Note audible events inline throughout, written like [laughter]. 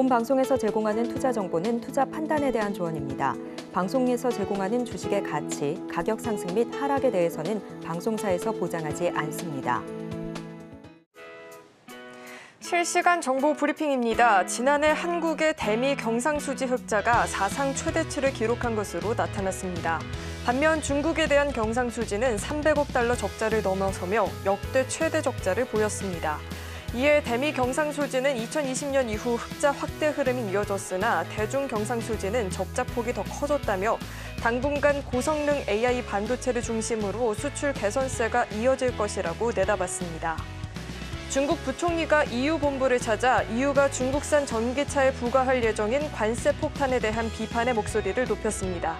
본 방송에서 제공하는 투자 정보는 투자 판단에 대한 조언입니다. 방송에서 제공하는 주식의 가치, 가격 상승 및 하락에 대해서는 방송사에서 보장하지 않습니다. 실시간 정보 브리핑입니다. 지난해 한국의 대미 경상수지 흑자가 사상 최대치를 기록한 것으로 나타났습니다. 반면 중국에 대한 경상수지는 300억 달러 적자를 넘어서며 역대 최대 적자를 보였습니다. 이에 대미 경상수지는 2020년 이후 흑자 확대 흐름이 이어졌으나 대중 경상수지는 적자폭이 더 커졌다며 당분간 고성능 AI 반도체를 중심으로 수출 개선세가 이어질 것이라고 내다봤습니다. 중국 부총리가 EU 본부를 찾아 EU가 중국산 전기차에 부과할 예정인 관세 폭탄에 대한 비판의 목소리를 높였습니다.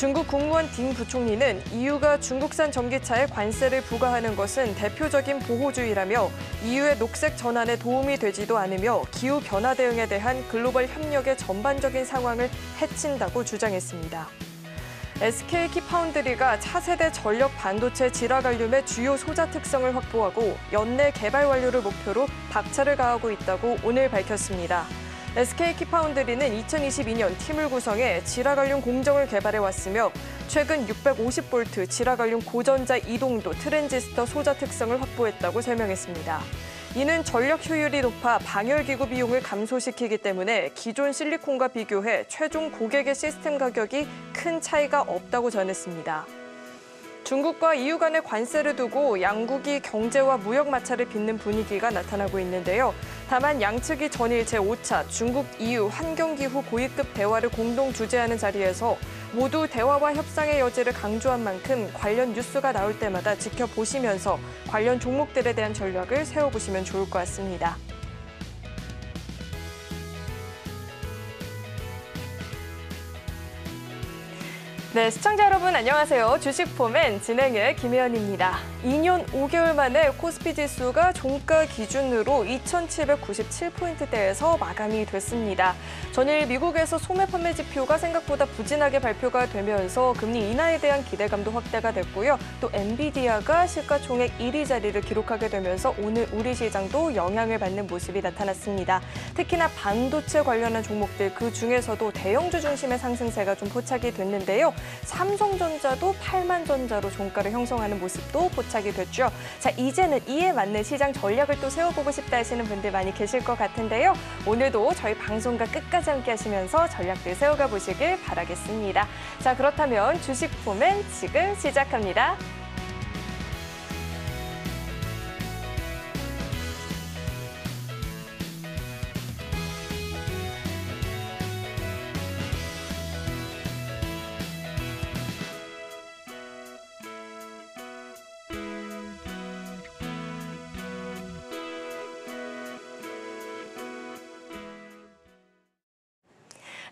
중국 국무원 딩 부총리는 EU가 중국산 전기차에 관세를 부과하는 것은 대표적인 보호주의라며 EU의 녹색 전환에 도움이 되지도 않으며 기후 변화 대응에 대한 글로벌 협력의 전반적인 상황을 해친다고 주장했습니다. SK키 파운드리가 차세대 전력 반도체 질화갈륨의 주요 소자 특성을 확보하고 연내 개발 완료를 목표로 박차를 가하고 있다고 오늘 밝혔습니다. SK키파운드리는 2022년 팀을 구성해 지라갈륨 공정을 개발해왔으며 최근 650볼트 지라갈륨 고전자 이동도 트랜지스터 소자 특성을 확보했다고 설명했습니다. 이는 전력 효율이 높아 방열기구 비용을 감소시키기 때문에 기존 실리콘과 비교해 최종 고객의 시스템 가격이 큰 차이가 없다고 전했습니다. 중국과 EU 간의 관세를 두고 양국이 경제와 무역 마찰을 빚는 분위기가 나타나고 있는데요. 다만 양측이 전일 제5차 중국 EU 환경기후 고위급 대화를 공동 주재하는 자리에서 모두 대화와 협상의 여지를 강조한 만큼 관련 뉴스가 나올 때마다 지켜보시면서 관련 종목들에 대한 전략을 세워보시면 좋을 것 같습니다. 네, 시청자 여러분 안녕하세요. 주식포맨 진행의 김혜연입니다. 2년 5개월 만에 코스피 지수가 종가 기준으로 2,797포인트대에서 마감이 됐습니다. 전일 미국에서 소매 판매 지표가 생각보다 부진하게 발표가 되면서 금리 인하에 대한 기대감도 확대가 됐고요. 또 엔비디아가 시가총액 1위 자리를 기록하게 되면서 오늘 우리 시장도 영향을 받는 모습이 나타났습니다. 특히나 반도체 관련한 종목들 그 중에서도 대형주 중심의 상승세가 좀 포착이 됐는데요. 삼성전자도 8만 전자로 종가를 형성하는 모습도 포착이 됐죠. 자, 이제는 이에 맞는 시장 전략을 또 세워보고 싶다 하시는 분들 많이 계실 것 같은데요. 오늘도 저희 방송과 끝까지 포기하지 않게 하시면서 전략들 세워가 보시길 바라겠습니다. 자, 그렇다면 주식 포맨 지금 시작합니다.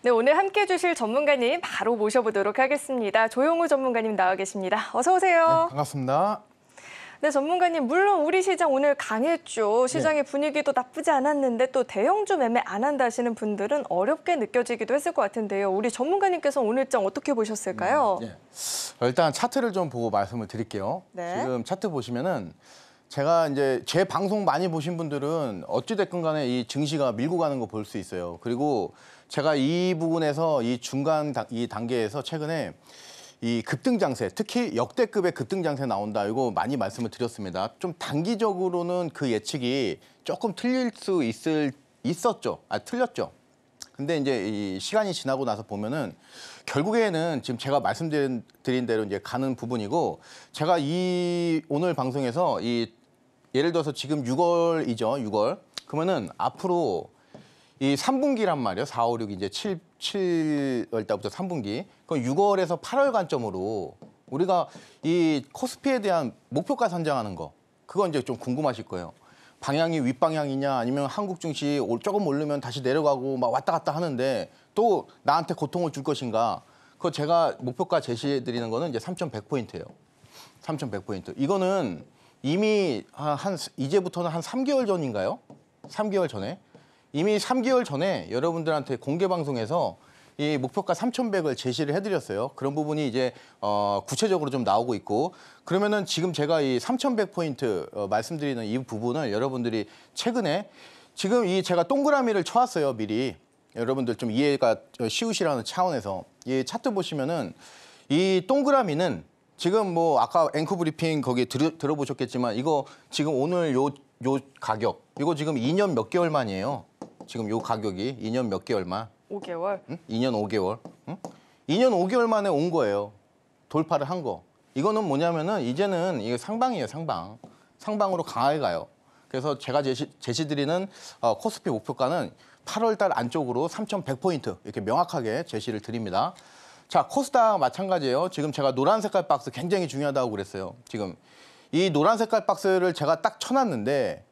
네, 오늘 함께해 주실 전문가님 바로 모셔보도록 하겠습니다. 조용우 전문가님 나와 계십니다. 어서 오세요. 네, 반갑습니다. 네, 전문가님 물론 우리 시장 오늘 강했죠. 시장의 네. 분위기도 나쁘지 않았는데 또 대형주 매매 안 한다 하시는 분들은 어렵게 느껴지기도 했을 것 같은데요. 우리 전문가님께서 오늘 장 어떻게 보셨을까요? 네. 일단 차트를 좀 보고 말씀을 드릴게요. 네. 지금 차트 보시면은 제가 이제 제 방송 많이 보신 분들은 어찌됐건 간에 이 증시가 밀고 가는 거 볼 수 있어요. 그리고 제가 이 부분에서 이 중간 이 단계에서 최근에 이 급등 장세, 특히 역대급의 급등 장세 나온다 이거 많이 말씀을 드렸습니다. 좀 단기적으로는 그 예측이 조금 틀릴 수 있을 있었죠. 아 틀렸죠. 근데 이제 이 시간이 지나고 나서 보면은 결국에는 지금 제가 말씀드린 대로 이제 가는 부분이고 제가 이 오늘 방송에서 이 예를 들어서 지금 6월이죠. 6월. 그러면은 앞으로 이 3분기란 말이에요. 4, 5, 6 이제 7, 7월 달부터 3분기. 그건 6월에서 8월 관점으로 우리가 이 코스피에 대한 목표가 선정하는 거. 그건 이제 좀 궁금하실 거예요. 방향이 윗방향이냐 아니면 한국 증시 조금 오르면 다시 내려가고 막 왔다 갔다 하는데 또 나한테 고통을 줄 것인가. 그거 제가 목표가 제시해 드리는 거는 이제 3,100포인트예요. 3,100포인트. 이거는 이미 한 이제부터는 한 3개월 전인가요? 3개월 전에 이미 3개월 전에 여러분들한테 공개 방송에서 이 목표가 3,100을 제시를 해드렸어요. 그런 부분이 이제 어, 구체적으로 좀 나오고 있고 그러면은 지금 제가 이 3,100 포인트 어, 말씀드리는 이 부분을 여러분들이 최근에 지금 이 제가 동그라미를 쳐왔어요 미리 여러분들 좀 이해가 쉬우시라는 차원에서 이 차트 보시면은 이 동그라미는 지금 뭐 아까 앵커 브리핑 거기 들, 들어보셨겠지만 이거 지금 오늘 요 요 가격 이거 지금 2년 몇 개월 만이에요. 지금 요 가격이 2년 몇 개월만? 5개월. 응? 2년 5개월. 응? 2년 5개월 만에 온 거예요. 돌파를 한 거. 이거는 뭐냐면은 이제는 이게 상방이에요, 상방. 상방으로 강하게 가요. 그래서 제가 제시, 제시드리는 어, 코스피 목표가는 8월 달 안쪽으로 3,100포인트 이렇게 명확하게 제시를 드립니다. 자, 코스닥 마찬가지예요. 지금 제가 노란 색깔 박스 굉장히 중요하다고 그랬어요. 지금 이 노란 색깔 박스를 제가 딱 쳐놨는데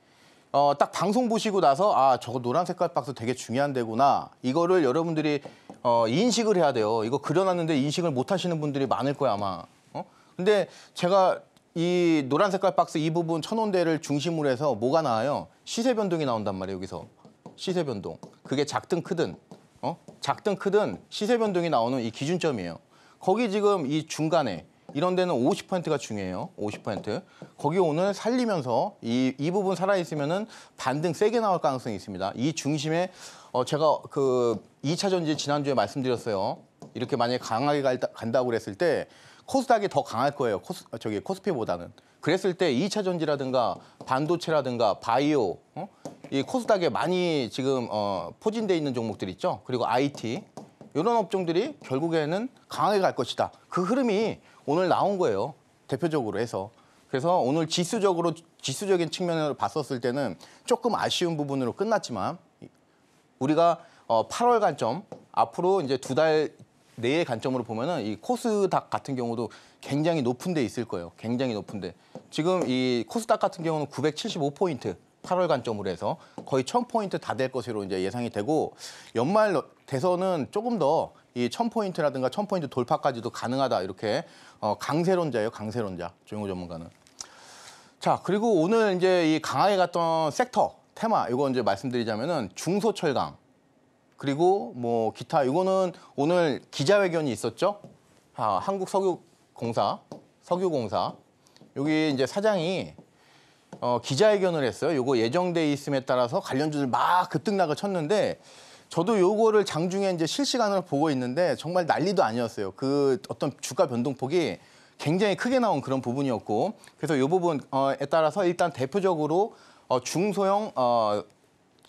어, 딱 방송 보시고 나서 아 저거 노란 색깔 박스 되게 중요한 데구나 이거를 여러분들이 어, 인식을 해야 돼요. 이거 그려놨는데 인식을 못 하시는 분들이 많을 거야 아마. 어? 근데 제가 이 노란 색깔 박스 이 부분 천원대를 중심으로 해서 뭐가 나와요? 시세 변동이 나온단 말이에요 여기서 시세 변동. 그게 작든 크든 어? 작든 크든 시세 변동이 나오는 이 기준점이에요. 거기 지금 이 중간에 이런 데는 50%가 중요해요. 50%. 거기 오늘 살리면서 이, 이 부분 살아있으면은 반등 세게 나올 가능성이 있습니다. 이 중심에 어, 제가 그 2차 전지 지난주에 말씀드렸어요. 이렇게 만약에 강하게 간다고 그랬을 때 코스닥이 더 강할 거예요. 코스, 저기 코스피보다는. 그랬을 때 2차 전지라든가 반도체라든가 바이오 어? 이 코스닥에 많이 지금 어, 포진돼 있는 종목들 있죠. 그리고 IT 이런 업종들이 결국에는 강하게 갈 것이다. 그 흐름이 오늘 나온 거예요. 대표적으로 해서. 그래서 오늘 지수적으로 지수적인 측면으로 봤었을 때는 조금 아쉬운 부분으로 끝났지만 우리가 8월 어, 관점 앞으로 이제 두 달 내의 관점으로 보면은 이 코스닥 같은 경우도 굉장히 높은 데 있을 거예요. 굉장히 높은 데. 지금 이 코스닥 같은 경우는 975 포인트 8월 관점으로 해서 거의 1000포인트 다 될 것으로 이제 예상이 되고 연말 돼서는 조금 더 이 1000포인트라든가 1000포인트 돌파까지도 가능하다 이렇게 어, 강세론자예요, 강세론자. 조용호 전문가는. 자, 그리고 오늘 이제 이 강하게 갔던 섹터, 테마, 이거 이제 말씀드리자면은 중소철강. 그리고 뭐 기타, 이거는 오늘 기자회견이 있었죠. 아, 한국석유공사, 석유공사. 여기 이제 사장이 어, 기자회견을 했어요. 요거 예정돼 있음에 따라서 관련주들 막 급등락을 쳤는데 저도 요거를 장중에 이제 실시간으로 보고 있는데 정말 난리도 아니었어요. 그 어떤 주가 변동폭이 굉장히 크게 나온 그런 부분이었고 그래서 요 부분에 따라서 일단 대표적으로 어, 중소형 어,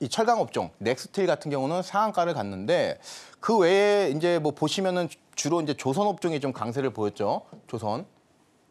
이 철강 업종 넥스틸 같은 경우는 상한가를 갔는데 그 외에 이제 뭐 보시면은 주로 이제 조선 업종이 좀 강세를 보였죠. 조선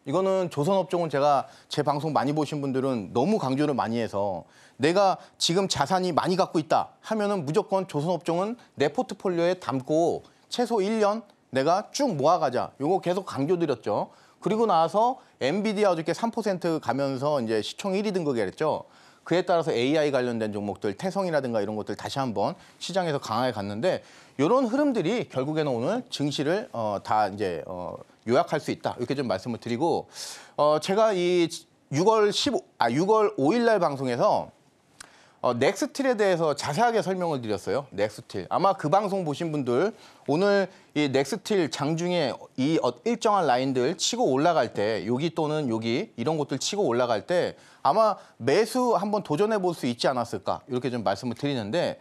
이거는 조선업종은 제가 제 방송 많이 보신 분들은 너무 강조를 많이 해서 내가 지금 자산이 많이 갖고 있다 하면은 무조건 조선업종은 내 포트폴리오에 담고 최소 1년 내가 쭉 모아가자. 요거 계속 강조드렸죠. 그리고 나서 엔비디아 어저께 3% 가면서 이제 시총 1위 등극이 랬죠 그에 따라서 AI 관련된 종목들, 태성이라든가 이런 것들 다시 한번 시장에서 강하게 갔는데 이런 흐름들이 결국에는 오늘 증시를 어, 다 이제 어, 요약할 수 있다. 이렇게 좀 말씀을 드리고 어, 제가 이 6월 15, 아 6월 5일 날 방송에서 어, 넥스틸에 대해서 자세하게 설명을 드렸어요. 넥스틸. 아마 그 방송 보신 분들 오늘 이 넥스틸 장중에 이 어, 일정한 라인들 치고 올라갈 때 여기 또는 여기 이런 것들 치고 올라갈 때 아마 매수 한번 도전해 볼 수 있지 않았을까 이렇게 좀 말씀을 드리는데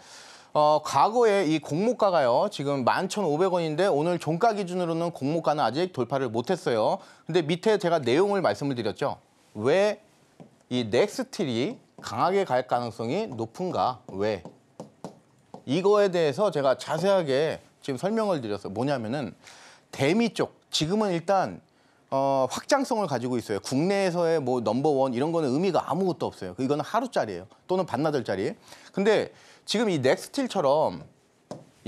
어, 과거에 이 공모가가요. 지금 11,500원인데 오늘 종가 기준으로는 공모가는 아직 돌파를 못했어요. 근데 밑에 제가 내용을 말씀을 드렸죠. 왜 이 넥스틸이 강하게 갈 가능성이 높은가? 왜? 이거에 대해서 제가 자세하게 지금 설명을 드렸어요. 뭐냐면은 대미 쪽 지금은 일단 어, 확장성을 가지고 있어요. 국내에서의 뭐 넘버원 이런 거는 의미가 아무것도 없어요. 이거는 하루짜리예요. 또는 반나절짜리. 근데 지금 이 넥스틸처럼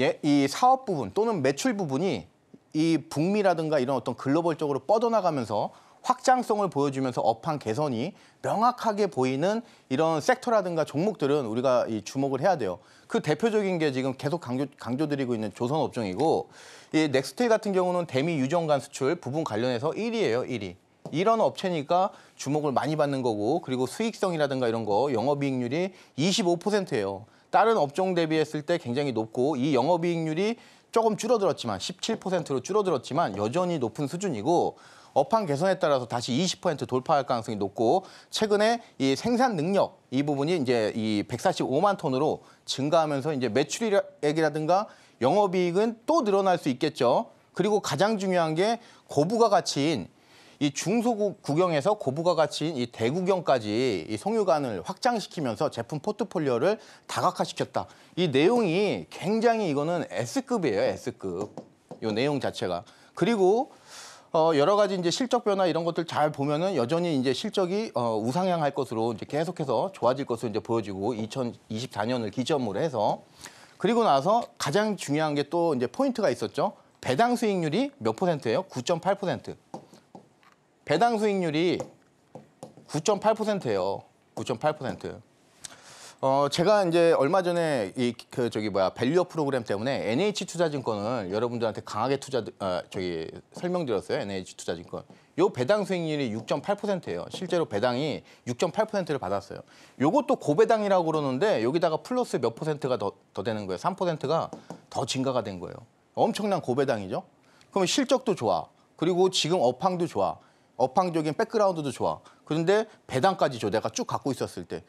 예, 이 사업 부분 또는 매출 부분이 이 북미라든가 이런 어떤 글로벌적으로 뻗어나가면서 확장성을 보여주면서 업황 개선이 명확하게 보이는 이런 섹터라든가 종목들은 우리가 이 주목을 해야 돼요. 그 대표적인 게 지금 계속 강조, 강조드리고 있는 조선 업종이고 이 넥스틸 같은 경우는 대미 유정관 수출 부분 관련해서 1위예요, 1위. 이런 업체니까 주목을 많이 받는 거고 그리고 수익성이라든가 이런 거 영업이익률이 25%예요. 다른 업종 대비했을 때 굉장히 높고 이 영업이익률이 조금 줄어들었지만 17%로 줄어들었지만 여전히 높은 수준이고 업황 개선에 따라서 다시 20% 돌파할 가능성이 높고 최근에 이 생산 능력 이 부분이 이제 이 145만 톤으로 증가하면서 이제 매출액이라든가 영업이익은 또 늘어날 수 있겠죠. 그리고 가장 중요한 게 고부가 가치인 이 중소구경에서 고부가 가치인 이 대구경까지 이 송유관을 확장시키면서 제품 포트폴리오를 다각화시켰다. 이 내용이 굉장히 이거는 S급이에요, S급. 이 내용 자체가. 그리고 어, 여러 가지 이제 실적 변화 이런 것들 잘 보면은 여전히 이제 실적이 어, 우상향할 것으로 이제 계속해서 좋아질 것으로 이제 보여지고 2024년을 기점으로 해서 그리고 나서 가장 중요한 게 또 이제 포인트가 있었죠. 배당 수익률이 몇 퍼센트예요? 9.8%. 배당 수익률이 9.8%예요. 9.8%. 어, 제가 이제 얼마 전에 이 그 저기 뭐야 밸류어 프로그램 때문에 NH 투자증권을 여러분들한테 강하게 투자 어, 저기 설명드렸어요. NH 투자증권. 요 배당 수익률이 6.8%예요. 실제로 배당이 6.8%를 받았어요. 요것도 고배당이라고 그러는데 여기다가 플러스 몇 퍼센트가 더, 더 되는 거예요. 3%가 더 증가가 된 거예요. 엄청난 고배당이죠. 그럼 실적도 좋아. 그리고 지금 업황도 좋아. 업황적인 백그라운드도 좋아. 그런데 배당까지 줘 내가 쭉 갖고 있었을 때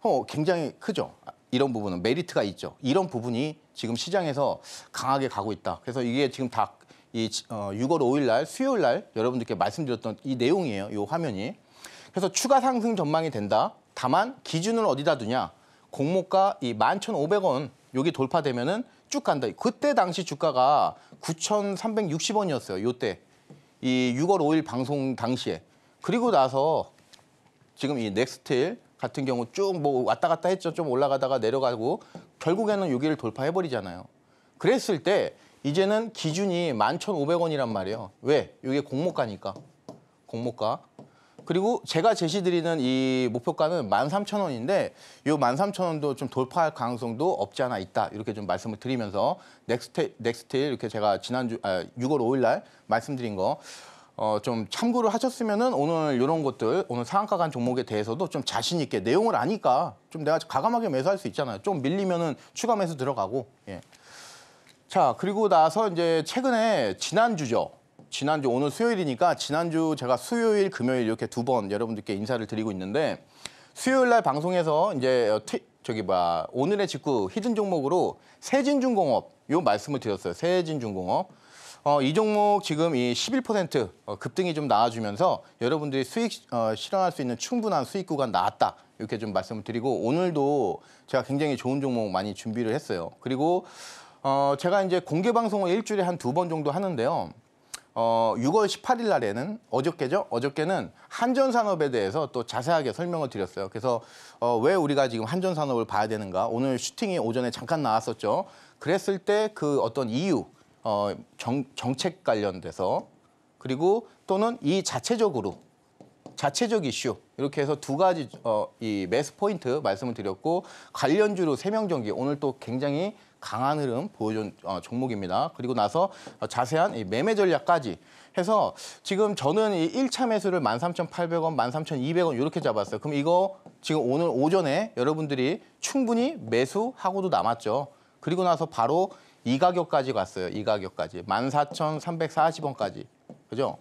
어, 굉장히 크죠. 이런 부분은 메리트가 있죠. 이런 부분이 지금 시장에서 강하게 가고 있다. 그래서 이게 지금 다 이, 6월 어, 5일 날 수요일 날 여러분들께 말씀드렸던 이 내용이에요. 이 화면이. 그래서 추가 상승 전망이 된다. 다만 기준을 어디다 두냐. 공모가 이 11,500원 여기 돌파되면은 쭉 간다. 그때 당시 주가가 9,360원이었어요. 요때. 이 6월 5일 방송 당시에 그리고 나서 지금 이 넥스틸 트 같은 경우 쭉 뭐 왔다 갔다 했죠. 좀 올라가다가 내려가고 결국에는 여기를 돌파해 버리잖아요. 그랬을 때 이제는 기준이 11,500원이란 말이에요. 왜? 이게 공모가니까. 공모가. 그리고 제가 제시드리는 이 목표가는 13,000원인데 이 13,000원도 좀 돌파할 가능성도 없지 않아 있다. 이렇게 좀 말씀을 드리면서 넥스테, 넥스테 이렇게 제가 지난주 아, 6월 5일 날 말씀드린 거 어, 좀 참고를 하셨으면은 오늘 이런 것들, 오늘 상한가 간 종목에 대해서도 좀 자신 있게 내용을 아니까 좀 내가 과감하게 매수할 수 있잖아요. 좀 밀리면은 추가 매수 들어가고. 예. 자, 그리고 나서 이제 최근에 지난주죠. 지난주 오늘 수요일이니까 지난주 제가 수요일, 금요일 이렇게 두 번 여러분들께 인사를 드리고 있는데 수요일 날 방송에서 이제 트, 어, 저기 뭐 오늘의 직구 히든 종목으로 세진중공업 요 말씀을 드렸어요. 세진중공업. 어, 이 종목 지금 이 11% 어, 급등이 좀 나와주면서 여러분들이 수익 어, 실현할 수 있는 충분한 수익 구간 나왔다. 이렇게 좀 말씀을 드리고 오늘도 제가 굉장히 좋은 종목 많이 준비를 했어요. 그리고 어, 제가 이제 공개 방송을 일주일에 한 두 번 정도 하는데요. 어, 6월 18일 날에는 어저께죠? 어저께는 한전산업에 대해서 또 자세하게 설명을 드렸어요. 그래서 어, 왜 우리가 지금 한전산업을 봐야 되는가? 오늘 슈팅이 오전에 잠깐 나왔었죠. 그랬을 때 그 어떤 이유, 어, 정, 정책 관련돼서 그리고 또는 이 자체적으로 자체적 이슈 이렇게 해서 두 가지 어, 이 매스 포인트 말씀을 드렸고 관련주로 세명정기 오늘 또 굉장히 강한 흐름 보여준 어, 종목입니다. 그리고 나서 자세한 매매 전략까지 해서 지금 저는 이 1차 매수를 13,800원, 13,200원 이렇게 잡았어요. 그럼 이거 지금 오늘 오전에 여러분들이 충분히 매수하고도 남았죠. 그리고 나서 바로 이 가격까지 갔어요. 이 가격까지. 14,340원까지. 그죠?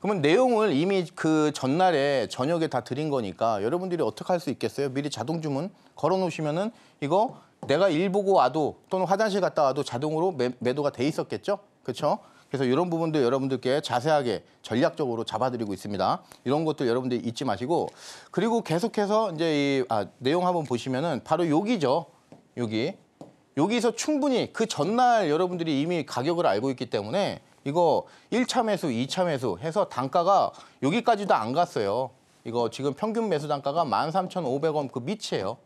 그러면 내용을 이미 그 전날에 저녁에 다 드린 거니까 여러분들이 어떻게 할 수 있겠어요? 미리 자동 주문 걸어 놓으시면은 이거 내가 일 보고 와도 또는 화장실 갔다 와도 자동으로 매, 매도가 돼 있었겠죠? 그렇죠? 그래서 이런 부분도 여러분들께 자세하게 전략적으로 잡아드리고 있습니다. 이런 것들 여러분들이 잊지 마시고 그리고 계속해서 이제 이 아, 내용 한번 보시면은 바로 여기죠. 여기 여기서 충분히 그 전날 여러분들이 이미 가격을 알고 있기 때문에 이거 1차 매수, 2차 매수 해서 단가가 여기까지도 안 갔어요. 이거 지금 평균 매수 단가가 13,500원 그 밑이에요.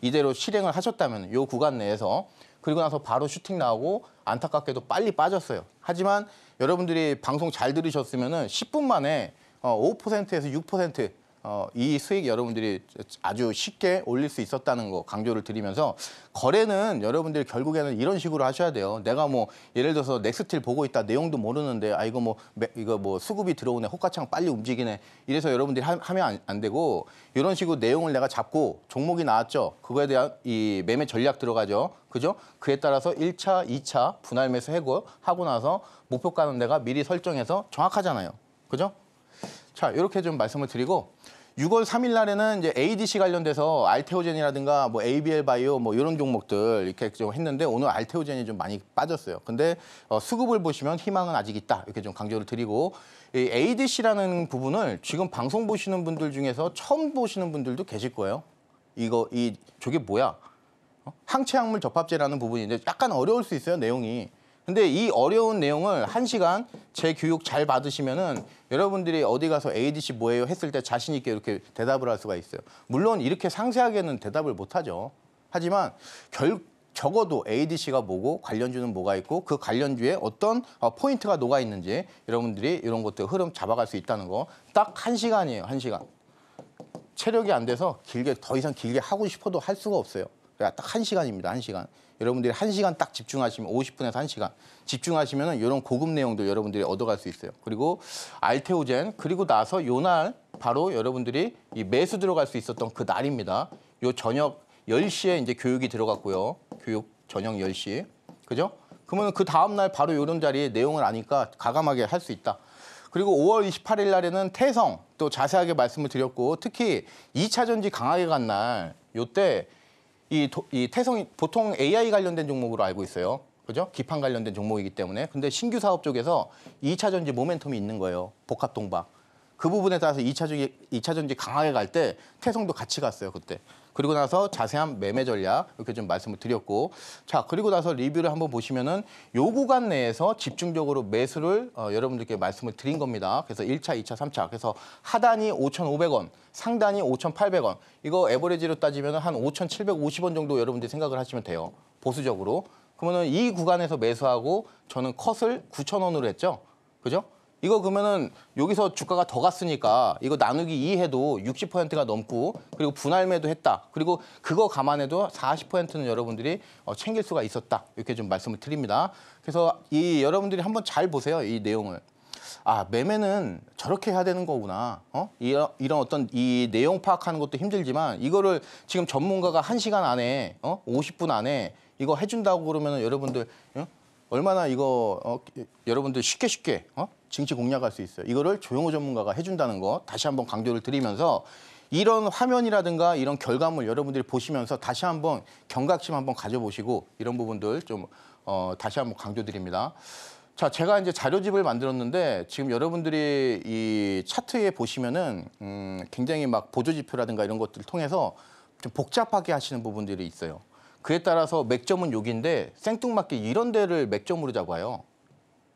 이대로 실행을 하셨다면 요 구간 내에서 그리고 나서 바로 슈팅 나오고 안타깝게도 빨리 빠졌어요. 하지만 여러분들이 방송 잘 들으셨으면 은 10분 만에 5%에서 어, 6% 어, 이 수익 여러분들이 아주 쉽게 올릴 수 있었다는 거 강조를 드리면서 거래는 여러분들이 결국에는 이런 식으로 하셔야 돼요. 내가 뭐 예를 들어서 넥스틸 보고 있다 내용도 모르는데 아 이거 뭐 이거 뭐 수급이 들어오네 호가창 빨리 움직이네 이래서 여러분들이 하, 면 안, 안, 되고 이런 식으로 내용을 내가 잡고 종목이 나왔죠. 그거에 대한 이 매매 전략 들어가죠. 그죠? 그에 따라서 1차, 2차 분할 매수 해고 하고 나서 목표 가는 내가 미리 설정해서 정확하잖아요. 그죠? 자, 이렇게 좀 말씀을 드리고 6월 3일 날에는 이제 ADC 관련돼서 알테오젠이라든가 뭐 ABL 바이오 뭐 이런 종목들 이렇게 좀 했는데 오늘 알테오젠이 좀 많이 빠졌어요. 근데 어, 수급을 보시면 희망은 아직 있다. 이렇게 좀 강조를 드리고 이 ADC라는 부분을 지금 방송 보시는 분들 중에서 처음 보시는 분들도 계실 거예요. 이거 이 저게 뭐야? 어? 항체약물 접합제라는 부분인데 약간 어려울 수 있어요, 내용이. 근데 이 어려운 내용을 한 시간 제 교육 잘 받으시면은 여러분들이 어디 가서 ADC 뭐예요 했을 때 자신 있게 이렇게 대답을 할 수가 있어요. 물론 이렇게 상세하게는 대답을 못 하죠. 하지만 결 적어도 ADC가 뭐고 관련주는 뭐가 있고 그 관련주에 어떤 어, 포인트가 녹아 있는지 여러분들이 이런 것들 흐름 잡아갈 수 있다는 거 딱 한 시간이에요. 한 시간. 체력이 안 돼서 길게 더 이상 길게 하고 싶어도 할 수가 없어요. 그러니까 딱한 시간입니다. 한 시간. 여러분들이 한시간딱 집중하시면 50분에서 한시간 집중하시면 이런 고급 내용도 여러분들이 얻어갈 수 있어요. 그리고 알테오젠 그리고 나서 요 날 바로 여러분들이 이 매수 들어갈 수 있었던 그 날입니다. 요 저녁 10시에 이제 교육이 들어갔고요. 교육 저녁 10시. 그죠? 그러면 그 다음 날 바로 요런 자리에 내용을 아니까 가감하게 할 수 있다. 그리고 5월 28일 날에는 태성 또 자세하게 말씀을 드렸고 특히 2차 전지 강하게 간 날 요때 이, 도, 이 태성이 보통 AI 관련된 종목으로 알고 있어요. 그죠? 기판 관련된 종목이기 때문에. 근데 신규 사업 쪽에서 2차 전지 모멘텀이 있는 거예요. 복합 동박. 그 부분에 따라서 2차 전지, 2차 전지 강하게 갈 때 태성도 같이 갔어요, 그때. 그리고 나서 자세한 매매 전략 이렇게 좀 말씀을 드렸고 자 그리고 나서 리뷰를 한번 보시면은 요 구간 내에서 집중적으로 매수를 어, 여러분들께 말씀을 드린 겁니다. 그래서 1차, 2차, 3차 그래서 하단이 5,500원, 상단이 5,800원 이거 에버리지로 따지면 한 5,750원 정도 여러분들이 생각을 하시면 돼요. 보수적으로. 그러면은 이 구간에서 매수하고 저는 컷을 9,000원으로 했죠. 그죠? 이거 그러면은 여기서 주가가 더 갔으니까 이거 나누기 2 해도 60%가 넘고 그리고 분할 매도 했다. 그리고 그거 감안해도 40%는 여러분들이 어, 챙길 수가 있었다. 이렇게 좀 말씀을 드립니다. 그래서 이 여러분들이 한번 잘 보세요. 이 내용을. 아 매매는 저렇게 해야 되는 거구나 어 이런, 이런 어떤 이 내용 파악하는 것도 힘들지만 이거를 지금 전문가가 한시간 안에 어 50분 안에 이거 해준다고 그러면 여러분들 어? 얼마나 이거 어, 여러분들 쉽게 쉽게 어? 증시 공략할 수 있어요. 이거를 조영호 전문가가 해준다는 거 다시 한번 강조를 드리면서 이런 화면이라든가 이런 결과물 여러분들이 보시면서 다시 한번 경각심 한번 가져보시고 이런 부분들 좀 어, 다시 한번 강조드립니다. 자, 제가 이제 자료집을 만들었는데 지금 여러분들이 이 차트에 보시면은 음, 굉장히 막 보조 지표라든가 이런 것들을 통해서 좀 복잡하게 하시는 부분들이 있어요. 그에 따라서 맥점은 여기인데 생뚱맞게 이런 데를 맥점으로 잡아요.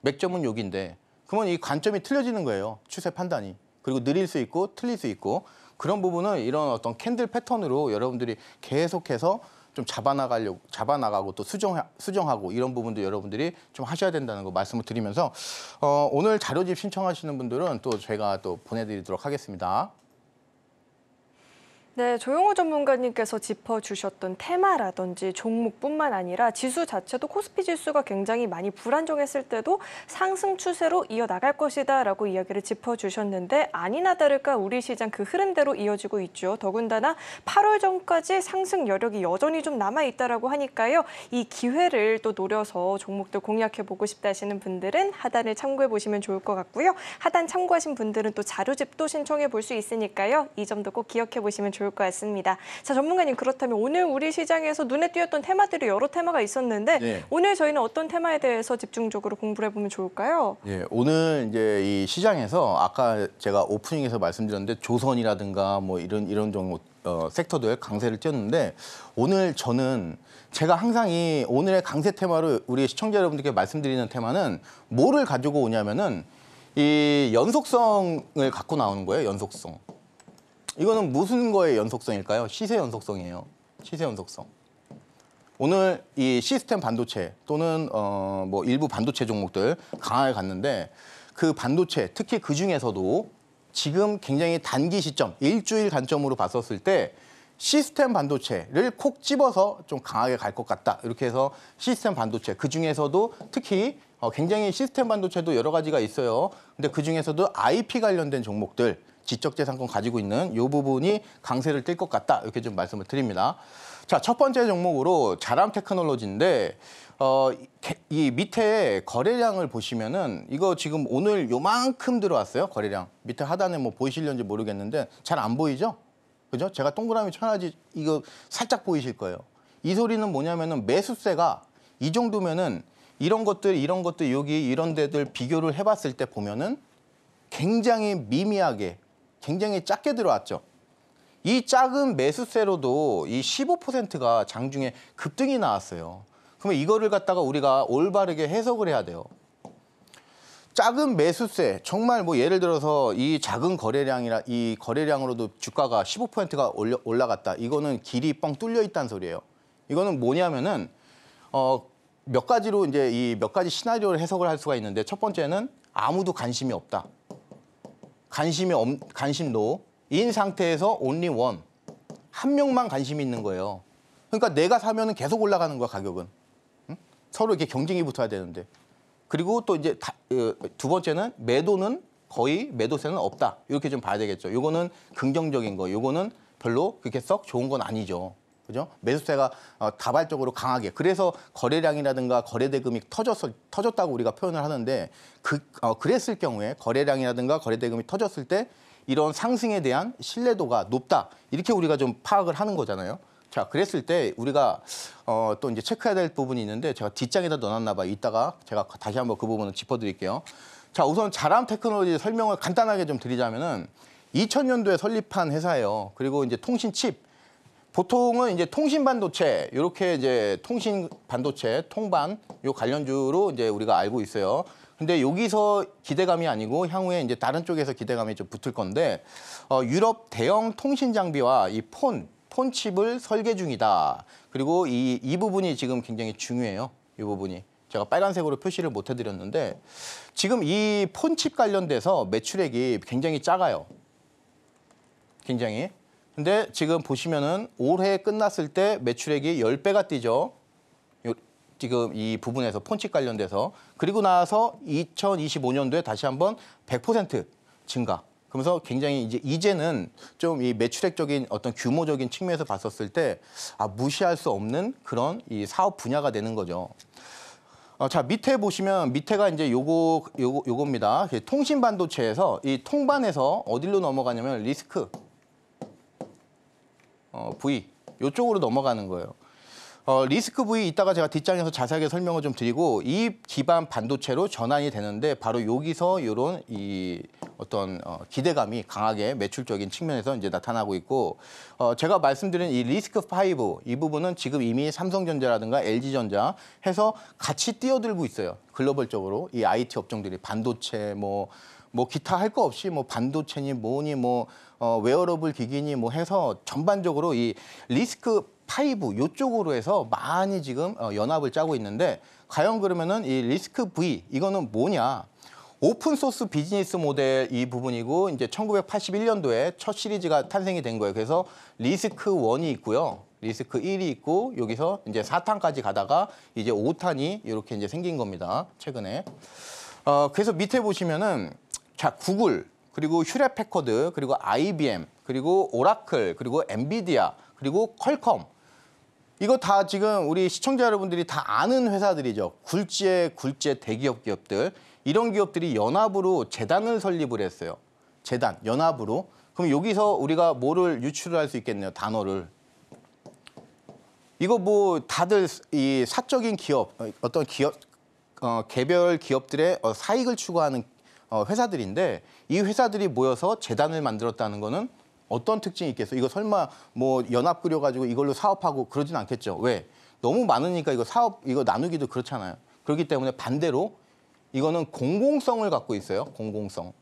맥점은 여기인데 그러면 이 관점이 틀려지는 거예요. 추세 판단이. 그리고 느릴 수 있고 틀릴 수 있고 그런 부분은 이런 어떤 캔들 패턴으로 여러분들이 계속해서 좀 잡아나가려고 잡아나가고 또 수정 수정하고 이런 부분도 여러분들이 좀 하셔야 된다는 거 말씀을 드리면서 어, 오늘 자료집 신청하시는 분들은 또 제가 또 보내드리도록 하겠습니다. 네, 조용호 전문가님께서 짚어주셨던 테마라든지 종목뿐만 아니라 지수 자체도 코스피 지수가 굉장히 많이 불안정했을 때도 상승 추세로 이어나갈 것이다 라고 이야기를 짚어주셨는데 아니나 다를까 우리 시장 그 흐름대로 이어지고 있죠. 더군다나 8월 전까지 상승 여력이 여전히 좀 남아있다라고 하니까요. 이 기회를 또 노려서 종목들 공략해보고 싶다 하시는 분들은 하단을 참고해보시면 좋을 것 같고요. 하단 참고하신 분들은 또 자료집도 신청해볼 수 있으니까요. 이 점도 꼭 기억해보시면 좋을 것같습니 좋을 것 같습니다. 자, 전문가님 그렇다면 오늘 우리 시장에서 눈에 띄었던 테마들이 여러 테마가 있었는데 예. 오늘 저희는 어떤 테마에 대해서 집중적으로 공부를 해보면 좋을까요? 예, 오늘 이제 이 시장에서 아까 제가 오프닝에서 말씀드렸는데 조선이라든가 뭐 이런 이런 종목 어, 섹터도에 강세를 띄었는데 오늘 저는 제가 항상 이 오늘의 강세 테마로 우리 시청자 여러분들께 말씀드리는 테마는 뭐를 가지고 오냐면은 이 연속성을 갖고 나오는 거예요. 연속성. 이거는 무슨 거의 연속성일까요? 시세 연속성이에요. 시세 연속성. 오늘 이 시스템 반도체 또는 어뭐 일부 반도체 종목들 강하게 갔는데 그 반도체 특히 그 중에서도 지금 굉장히 단기 시점 일주일 관점으로 봤었을 때 시스템 반도체를 콕 집어서 좀 강하게 갈 것 같다 이렇게 해서 시스템 반도체 그 중에서도 특히 어, 굉장히 시스템 반도체도 여러 가지가 있어요. 근데 그 중에서도 IP 관련된 종목들 지적재산권 가지고 있는 이 부분이 강세를 띨 것 같다 이렇게 좀 말씀을 드립니다. 자, 첫 번째 종목으로 자람 테크놀로지인데 어, 이 밑에 거래량을 보시면은 이거 지금 오늘 요만큼 들어왔어요 거래량 밑에 하단에 뭐 보이실런지 모르겠는데 잘 안 보이죠? 그죠? 제가 동그라미 쳐야지 이거 살짝 보이실 거예요. 이 소리는 뭐냐면은 매수세가 이 정도면은 이런 것들 이런 것들 여기 이런 데들 비교를 해봤을 때 보면은 굉장히 미미하게 굉장히 작게 들어왔죠. 이 작은 매수세로도 이 15%가 장중에 급등이 나왔어요. 그러면 이거를 갖다가 우리가 올바르게 해석을 해야 돼요. 작은 매수세, 정말 뭐 예를 들어서 이 작은 거래량이라 이 거래량으로도 주가가 15%가 올려, 올라갔다. 이거는 길이 뻥 뚫려 있다는 소리예요. 이거는 뭐냐면은 어몇 가지로 이제 이 몇 가지 시나리오를 해석을 할 수가 있는데 첫 번째는 아무도 관심이 없다. 관심이 없, 관심도 인 상태에서 온리 원 한 명만 관심이 있는 거예요. 그러니까 내가 사면은 계속 올라가는 거야 가격은. 응? 서로 이렇게 경쟁이 붙어야 되는데. 그리고 또 이제 다, 어, 두 번째는 매도는 거의 매도세는 없다. 이렇게 좀 봐야 되겠죠. 요거는 긍정적인 거. 요거는 별로 그렇게 썩 좋은 건 아니죠. 그죠? 매수세가 어, 다발적으로 강하게. 그래서 거래량이라든가 거래대금이 터졌어, 터졌다고 우리가 표현을 하는데 그, 어, 그랬을 경우에 거래량이라든가 거래대금이 터졌을 때 이런 상승에 대한 신뢰도가 높다. 이렇게 우리가 좀 파악을 하는 거잖아요. 자, 그랬을 때 우리가 어, 또 이제 체크해야 될 부분이 있는데 제가 뒷장에다 넣어놨나 봐요. 이따가 제가 그 다시 한번 그 부분을 짚어드릴게요. 자, 우선 자람 테크놀로지 설명을 간단하게 좀 드리자면은 2000년도에 설립한 회사예요. 그리고 이제 통신 칩 보통은 이제 통신 반도체 이렇게 이제 통신 반도체 통반 요 관련주로 이제 우리가 알고 있어요. 근데 여기서 기대감이 아니고 향후에 이제 다른 쪽에서 기대감이 좀 붙을 건데 어, 유럽 대형 통신 장비와 이 폰, 폰칩을 설계 중이다. 그리고 이, 이 부분이 지금 굉장히 중요해요. 이 부분이. 제가 빨간색으로 표시를 못 해드렸는데 지금 이 폰 칩 관련돼서 매출액이 굉장히 작아요. 굉장히. 근데 지금 보시면은 올해 끝났을 때 매출액이 10배가 뛰죠. 요, 지금 이 부분에서 폰칩 관련돼서 그리고 나서 2025년도에 다시 한번 100% 증가. 그러면서 굉장히 이제 이제는 좀 이 매출액적인 어떤 규모적인 측면에서 봤었을 때 아, 무시할 수 없는 그런 이 사업 분야가 되는 거죠. 어, 자 밑에 보시면 밑에가 이제 요거 요거 요겁니다. 통신 반도체에서 이 통반에서 어디로 넘어가냐면 리스크 어, 부위 이쪽으로 넘어가는 거예요. 어, 리스크 부위 이따가 제가 뒷장에서 자세하게 설명을 좀 드리고 이 기반 반도체로 전환이 되는데 바로 여기서 이런 이 어떤 어, 기대감이 강하게 매출적인 측면에서 이제 나타나고 있고 어, 제가 말씀드린 이 리스크 파이브 이 부분은 지금 이미 삼성전자라든가 LG전자 해서 같이 뛰어들고 있어요. 글로벌적으로 이 IT 업종들이 반도체 뭐뭐 뭐 기타 할 거 없이 뭐 반도체니 뭐니 뭐 어, 웨어러블 기기니 뭐 해서 전반적으로 이 리스크 파이브 요쪽으로 해서 많이 지금 어, 연합을 짜고 있는데 과연 그러면은 이 리스크 V 이거는 뭐냐? 오픈 소스 비즈니스 모델 이 부분이고 이제 1981년도에 첫 시리즈가 탄생이 된 거예요. 그래서 리스크 1이 있고요. 리스크 1이 있고 여기서 이제 4탄까지 가다가 이제 5탄이 이렇게 이제 생긴 겁니다. 최근에. 어, 그래서 밑에 보시면은 자, 구글 그리고 휴레 패커드, 그리고 IBM, 그리고 오라클, 그리고 엔비디아, 그리고 퀄컴. 이거 다 지금 우리 시청자 여러분들이 다 아는 회사들이죠. 굴지의 굴지 대기업 기업들. 이런 기업들이 연합으로 재단을 설립을 했어요. 재단, 연합으로. 그럼 여기서 우리가 뭐를 유출을 할수 있겠네요, 단어를. 이거 뭐 다들 이 사적인 기업, 어떤 기업, 어, 개별 기업들의 어, 사익을 추구하는 어, 회사들인데 이 회사들이 모여서 재단을 만들었다는 거는 어떤 특징이 있겠어? 이거 설마 뭐 연합 그려가지고 이걸로 사업하고 그러진 않겠죠. 왜? 너무 많으니까 이거 사업 이거 나누기도 그렇잖아요. 그렇기 때문에 반대로 이거는 공공성을 갖고 있어요. 공공성.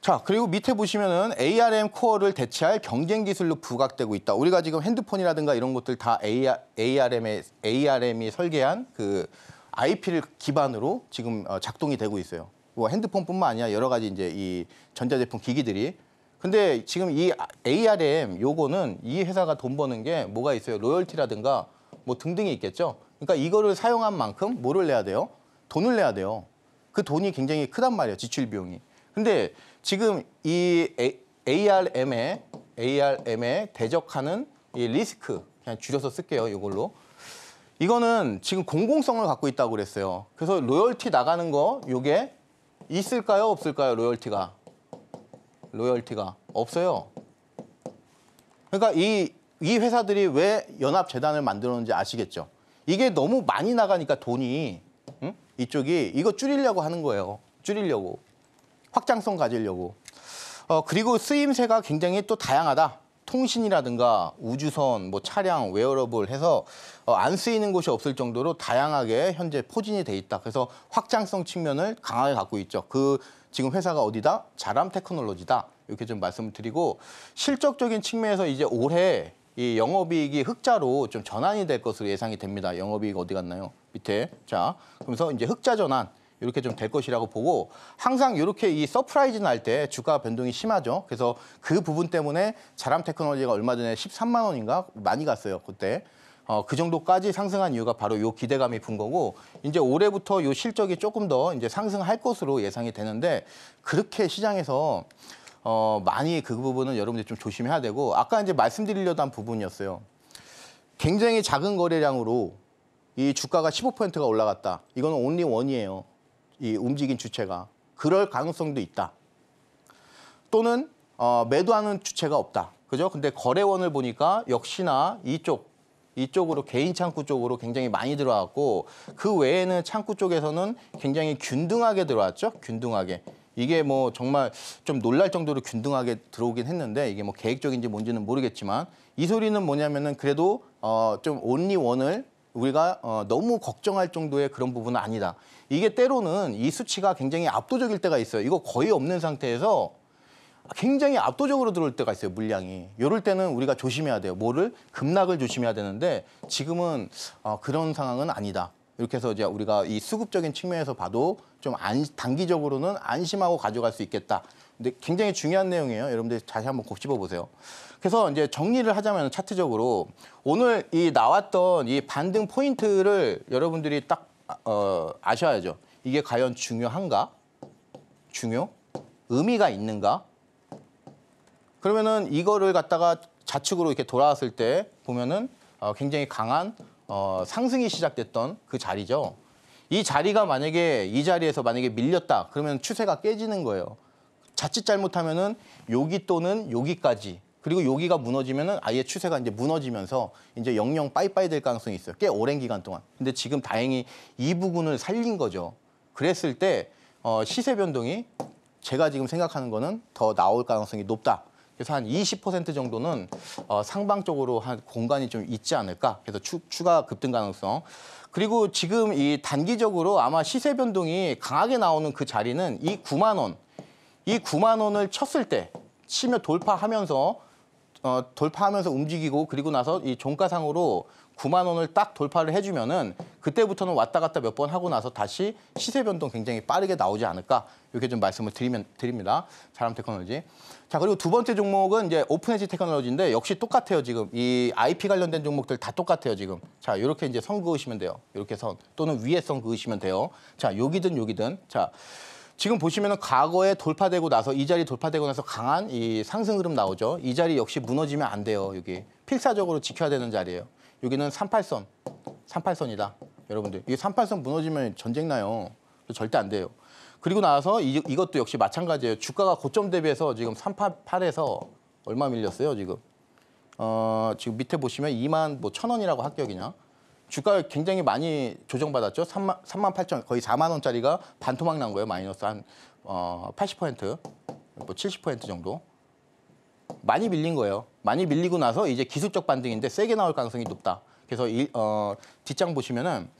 자, 그리고 밑에 보시면은 ARM 코어를 대체할 경쟁 기술로 부각되고 있다. 우리가 지금 핸드폰이라든가 이런 것들 다 ARM의 ARM이 설계한 그 IP를 기반으로 지금 어, 작동이 되고 있어요. 뭐 핸드폰뿐만 아니라 여러 가지 이제 이 전자제품 기기들이 근데 지금 이 ARM 요거는 이 회사가 돈 버는 게 뭐가 있어요? 로열티라든가 뭐 등등이 있겠죠. 그러니까 이거를 사용한 만큼 뭐를 내야 돼요? 돈을 내야 돼요. 그 돈이 굉장히 크단 말이에요. 지출 비용이. 근데 지금 이 ARM에 ARM에 대적하는 이 리스크 그냥 줄여서 쓸게요. 이걸로. 이거는 지금 공공성을 갖고 있다고 그랬어요. 그래서 로열티 나가는 거 요게 있을까요? 없을까요? 로열티가. 로열티가. 없어요. 그러니까 이, 이 회사들이 왜 연합재단을 만들었는지 아시겠죠? 이게 너무 많이 나가니까 돈이 응? 이쪽이 이거 줄이려고 하는 거예요. 줄이려고. 확장성 가지려고. 어, 그리고 쓰임새가 굉장히 또 다양하다. 통신이라든가 우주선, 뭐 차량, 웨어러블 해서 어, 안 쓰이는 곳이 없을 정도로 다양하게 현재 포진이 돼 있다. 그래서 확장성 측면을 강하게 갖고 있죠. 그 지금 회사가 어디다? 자람 테크놀로지다. 이렇게 좀 말씀을 드리고 실적적인 측면에서 이제 올해 이 영업이익이 흑자로 좀 전환이 될 것으로 예상이 됩니다. 영업이익 어디 갔나요? 밑에. 자, 그러면서 이제 흑자 전환. 이렇게 좀 될 것이라고 보고 항상 이렇게 이 서프라이즈 날 때 주가 변동이 심하죠. 그래서 그 부분 때문에 자람 테크놀로지가 얼마 전에 13만 원인가 많이 갔어요. 그때. 어, 그 정도까지 상승한 이유가 바로 이 기대감이 분 거고 이제 올해부터 이 실적이 조금 더 이제 상승할 것으로 예상이 되는데 그렇게 시장에서 어, 많이 그 부분은 여러분들 좀 조심해야 되고 아까 이제 말씀드리려던 부분이었어요. 굉장히 작은 거래량으로 이 주가가 15%가 올라갔다. 이거는 온리 원이에요. 이 움직인 주체가 그럴 가능성도 있다. 또는 어, 매도하는 주체가 없다. 그죠? 근데 거래원을 보니까 역시나 이쪽 이쪽으로 개인 창구 쪽으로 굉장히 많이 들어왔고 그 외에는 창구 쪽에서는 굉장히 균등하게 들어왔죠. 균등하게. 이게 뭐 정말 좀 놀랄 정도로 균등하게 들어오긴 했는데 이게 뭐 계획적인지 뭔지는 모르겠지만 이 소리는 뭐냐면은 그래도 어좀 온리 원을 우리가 어, 너무 걱정할 정도의 그런 부분은 아니다. 이게 때로는 이 수치가 굉장히 압도적일 때가 있어요. 이거 거의 없는 상태에서 굉장히 압도적으로 들어올 때가 있어요, 물량이. 이럴 때는 우리가 조심해야 돼요. 뭐를? 급락을 조심해야 되는데 지금은 어, 그런 상황은 아니다. 이렇게 해서 이제 우리가 이 수급적인 측면에서 봐도 좀 안, 단기적으로는 안심하고 가져갈 수 있겠다. 근데 굉장히 중요한 내용이에요. 여러분들 다시 한번 곱씹어 보세요. 그래서 이제 정리를 하자면 차트적으로 오늘 이 나왔던 이 반등 포인트를 여러분들이 딱 어, 아셔야죠. 이게 과연 중요한가? 중요? 의미가 있는가? 그러면은 이거를 갖다가 좌측으로 이렇게 돌아왔을 때 보면은 어, 굉장히 강한 어, 상승이 시작됐던 그 자리죠. 이 자리가 만약에 이 자리에서 만약에 밀렸다 그러면 추세가 깨지는 거예요. 자칫 잘못하면은 여기 또는 여기까지 그리고 여기가 무너지면은 아예 추세가 이제 무너지면서 이제 영영 빠이빠이 될 가능성이 있어요. 꽤 오랜 기간 동안. 근데 지금 다행히 이 부분을 살린 거죠. 그랬을 때 어, 시세 변동이 제가 지금 생각하는 거는 더 나올 가능성이 높다. 그래서 한 20% 정도는 어, 상방 적으로한 공간이 좀 있지 않을까. 그래서 추, 추가 급등 가능성. 그리고 지금 이 단기적으로 아마 시세 변동이 강하게 나오는 그 자리는 이 9만 원, 이 9만 원을 쳤을 때 치며 돌파하면서 어, 돌파하면서 움직이고 그리고 나서 이 종가상으로 9만 원을 딱 돌파를 해주면은 그때부터는 왔다 갔다 몇 번 하고 나서 다시 시세 변동 굉장히 빠르게 나오지 않을까 이렇게 좀 말씀을 드리면 드립니다. 사람 테크놀로지. 자 그리고 두 번째 종목은 이제 오픈에지 테크놀로지인데 역시 똑같아요 지금 이 IP 관련된 종목들 다 똑같아요 지금. 자 이렇게 이제 선 그으시면 돼요. 이렇게 선 또는 위에 선 그으시면 돼요. 자 여기든 여기든 자. 지금 보시면 은 과거에 돌파되고 나서 이 자리 돌파되고 나서 강한 이 상승 흐름 나오죠. 이 자리 역시 무너지면 안 돼요. 여기 필사적으로 지켜야 되는 자리예요. 여기는 38선, 38선이다. 여러분들 이 38선 무너지면 전쟁 나요. 절대 안 돼요. 그리고 나서 이, 이것도 역시 마찬가지예요. 주가가 고점 대비해서 지금 388에서 얼마 밀렸어요 지금? 어, 지금 밑에 보시면 2만 뭐 천 원이라고 합격이냐? 주가 굉장히 많이 조정받았죠. 3만, 3만 8천, 거의 4만 원짜리가 반토막 난 거예요. 마이너스 한 어, 80%, 뭐 70% 정도. 많이 밀린 거예요. 많이 밀리고 나서 이제 기술적 반등인데 세게 나올 가능성이 높다. 그래서 이, 어, 뒷장 보시면은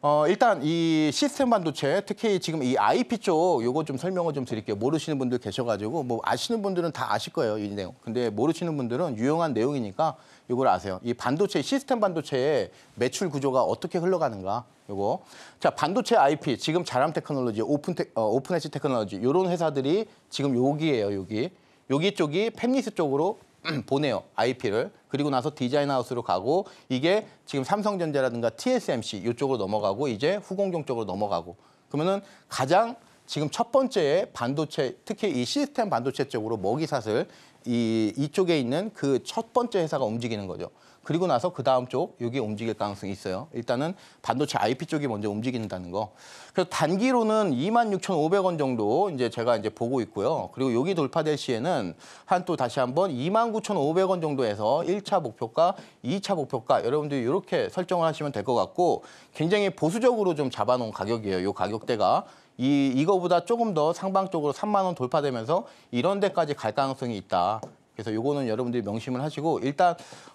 어, 일단 이 시스템 반도체 특히 지금 이 IP 쪽 요거 좀 설명을 좀 드릴게요. 모르시는 분들 계셔가지고 뭐 아시는 분들은 다 아실 거예요 이 내용. 근데 모르시는 분들은 유용한 내용이니까 이걸 아세요. 이 반도체 시스템 반도체의 매출 구조가 어떻게 흘러가는가. 요거. 자, 반도체 IP 지금 자람 테크놀로지, 오픈 테, 어, 오픈 엣지 테크놀로지 요런 회사들이 지금 여기에요 여기. 여기 쪽이 팹리스 쪽으로 [clears throat] 보내요 IP를 그리고 나서 디자인하우스로 가고 이게 지금 삼성전자라든가 TSMC 이쪽으로 넘어가고 이제 후공정 쪽으로 넘어가고 그러면은 가장 지금 첫 번째 반도체 특히 이 시스템 반도체 쪽으로 먹이 사슬 이, 이쪽에 있는 그 첫 번째 회사가 움직이는 거죠. 그리고 나서 그 다음 쪽 여기 움직일 가능성이 있어요. 일단은 반도체 IP 쪽이 먼저 움직인다는 거. 그래서 단기로는 26,500원 정도 이제 제가 이제 보고 있고요. 그리고 여기 돌파될 시에는 한 또 다시 한 번 29,500원 정도에서 1차 목표가, 2차 목표가 여러분들이 이렇게 설정을 하시면 될 것 같고 굉장히 보수적으로 좀 잡아놓은 가격이에요. 이 가격대가. 이 이거보다 조금 더 상방 적으로 3만 원 돌파되면서 이런 데까지 갈 가능성이 있다. 그래서 요거는 여러분들이 명심을 하시고 일단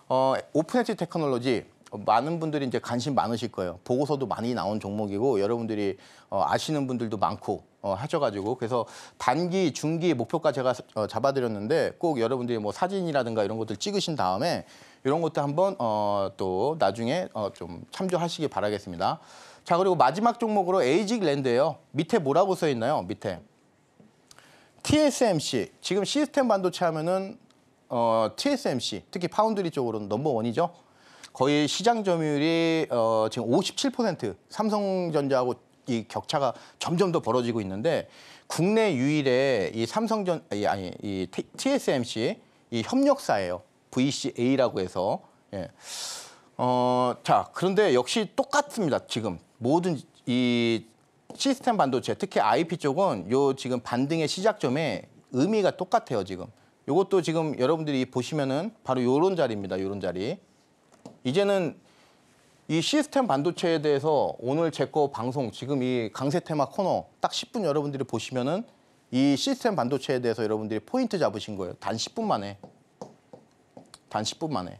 어 오픈 엣지 테크놀로지 많은 분들이 이제 관심 많으실 거예요. 보고서도 많이 나온 종목이고 여러분들이 어, 아시는 분들도 많고 어, 하셔가지고 그래서 단기, 중기 목표가 제가 어, 잡아드렸는데 꼭 여러분들이 뭐 사진이라든가 이런 것들 찍으신 다음에 이런 것도 한번 어, 또 나중에 어, 좀 참조하시기 바라겠습니다. 자, 그리고 마지막 종목으로 에이직 랜드예요. 밑에 뭐라고 써 있나요? 밑에. TSMC. 지금 시스템 반도체 하면은 어, TSMC, 특히 파운드리 쪽으로는 넘버원이죠. 거의 시장 점유율이 어, 지금 57% 삼성전자하고 이 격차가 점점 더 벌어지고 있는데 국내 유일의 이 삼성전 아, 아니 이 TSMC 이 협력사예요. VCA라고 해서 예. 어, 자, 그런데 역시 똑같습니다. 지금 모든 이 시스템 반도체, 특히 IP 쪽은 요 지금 반등의 시작점에 의미가 똑같아요, 지금. 요것도 지금 여러분들이 보시면은 바로 요런 자리입니다, 요런 자리. 이제는 이 시스템 반도체에 대해서 오늘 제거 방송, 지금 이 강세 테마 코너 딱 10분 여러분들이 보시면은 이 시스템 반도체에 대해서 여러분들이 포인트 잡으신 거예요. 단 10분 만에. 단 10분 만에.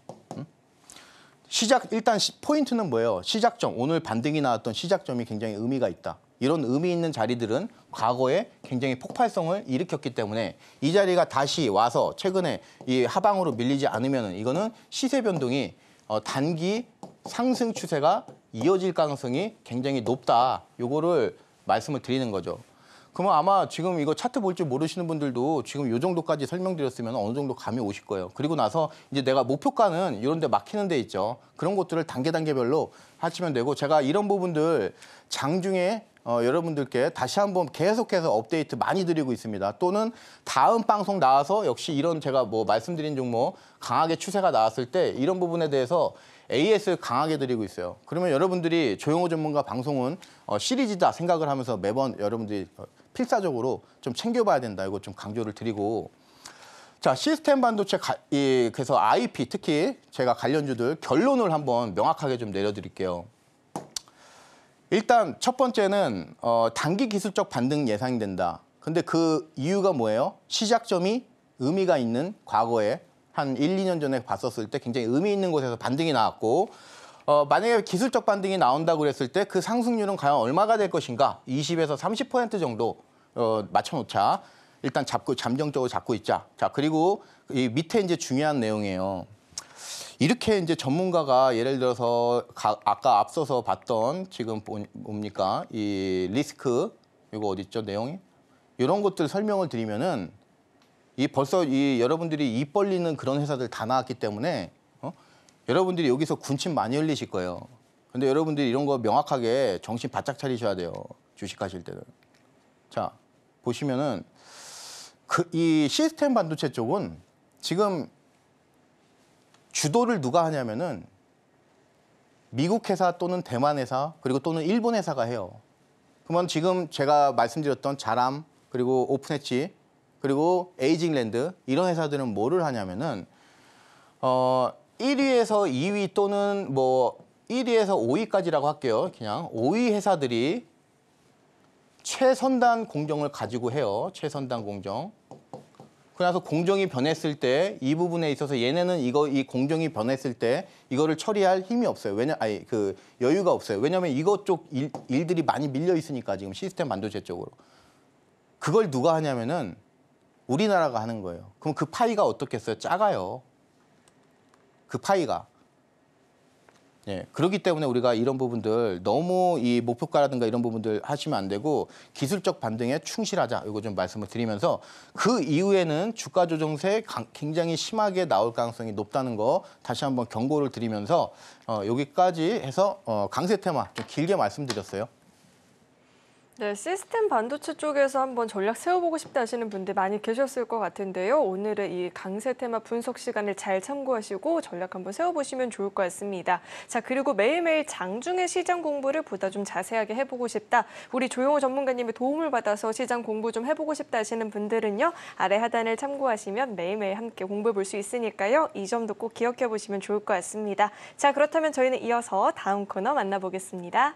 시작 일단 포인트는 뭐예요? 시작점 오늘 반등이 나왔던 시작점이 굉장히 의미가 있다. 이런 의미 있는 자리들은 과거에 굉장히 폭발성을 일으켰기 때문에 이 자리가 다시 와서 최근에 이 하방으로 밀리지 않으면 이거는 시세 변동이 어, 단기 상승 추세가 이어질 가능성이 굉장히 높다. 요거를 말씀을 드리는 거죠. 그럼 아마 지금 이거 차트 볼 줄 모르시는 분들도 지금 요 정도까지 설명드렸으면 어느 정도 감이 오실 거예요. 그리고 나서 이제 내가 목표가는 이런 데 막히는 데 있죠. 그런 것들을 단계 단계별로 하시면 되고 제가 이런 부분들 장중에 어, 여러분들께 다시 한번 계속해서 업데이트 많이 드리고 있습니다. 또는 다음 방송 나와서 역시 이런 제가 뭐 말씀드린 종목 강하게 추세가 나왔을 때 이런 부분에 대해서 AS 강하게 드리고 있어요. 그러면 여러분들이 조용호 전문가 방송은 어, 시리즈다 생각을 하면서 매번 여러분들이 어, 필사적으로 좀 챙겨봐야 된다. 이거 좀 강조를 드리고 자 시스템 반도체 가, 이, 그래서 IP 특히 제가 관련주들 결론을 한번 명확하게 좀 내려드릴게요. 일단 첫 번째는 어, 단기 기술적 반등 예상된다. 이 근데 그 이유가 뭐예요? 시작점이 의미가 있는 과거에 한 1, 2년 전에 봤었을 때 굉장히 의미 있는 곳에서 반등이 나왔고 어, 만약에 기술적 반등이 나온다고 그랬을 때 그 상승률은 과연 얼마가 될 것인가? 20에서 30% 정도 어, 맞춰놓자. 일단 잡고 잠정적으로 잡고 있자. 자 그리고 이 밑에 이제 중요한 내용이에요. 이렇게 이제 전문가가 예를 들어서 가, 아까 앞서서 봤던 지금 뭡니까 이 리스크 이거 어디 죠 내용이 이런 것들 설명을 드리면은 이 벌써 이 여러분들이 입 벌리는 그런 회사들 다 나왔기 때문에 어? 여러분들이 여기서 군침 많이 흘리실 거예요. 근데 여러분들이 이런 거 명확하게 정신 바짝 차리셔야 돼요. 주식하실 때는. 자, 보시면은 그이 시스템 반도체 쪽은 지금 주도를 누가 하냐면은 미국 회사 또는 대만 회사 그리고 또는 일본 회사가 해요. 그러면 지금 제가 말씀드렸던 자람 그리고 오픈엣치 그리고 에이징랜드 이런 회사들은 뭐를 하냐면은 어 1위에서 2위 또는 뭐 1위에서 5위까지라고 할게요. 그냥 5위 회사들이 최선단 공정을 가지고 해요. 최선단 공정. 그래서 공정이 변했을 때 이 부분에 있어서 얘네는 이거 이 공정이 변했을 때 이거를 처리할 힘이 없어요. 왜냐 아니 그 여유가 없어요. 왜냐하면 이것 쪽 일, 일들이 많이 밀려 있으니까 지금 시스템 반도체 쪽으로 그걸 누가 하냐면은 우리나라가 하는 거예요. 그럼 그 파이가 어떻겠어요? 작아요. 그 파이가 예, 그렇기 때문에 우리가 이런 부분들 너무 이 목표가라든가 이런 부분들 하시면 안 되고 기술적 반등에 충실하자 이거 좀 말씀을 드리면서 그 이후에는 주가 조정세 굉장히 심하게 나올 가능성이 높다는 거 다시 한번 경고를 드리면서 어, 여기까지 해서 어, 강세 테마 좀 길게 말씀드렸어요. 네, 시스템 반도체 쪽에서 한번 전략 세워보고 싶다 하시는 분들 많이 계셨을 것 같은데요. 오늘의 이 강세 테마 분석 시간을 잘 참고하시고 전략 한번 세워보시면 좋을 것 같습니다. 자, 그리고 매일매일 장중의 시장 공부를 보다 좀 자세하게 해보고 싶다. 우리 조용호 전문가님의 도움을 받아서 시장 공부 좀 해보고 싶다 하시는 분들은요. 아래 하단을 참고하시면 매일매일 함께 공부해볼 수 있으니까요. 이 점도 꼭 기억해보시면 좋을 것 같습니다. 자, 그렇다면 저희는 이어서 다음 코너 만나보겠습니다.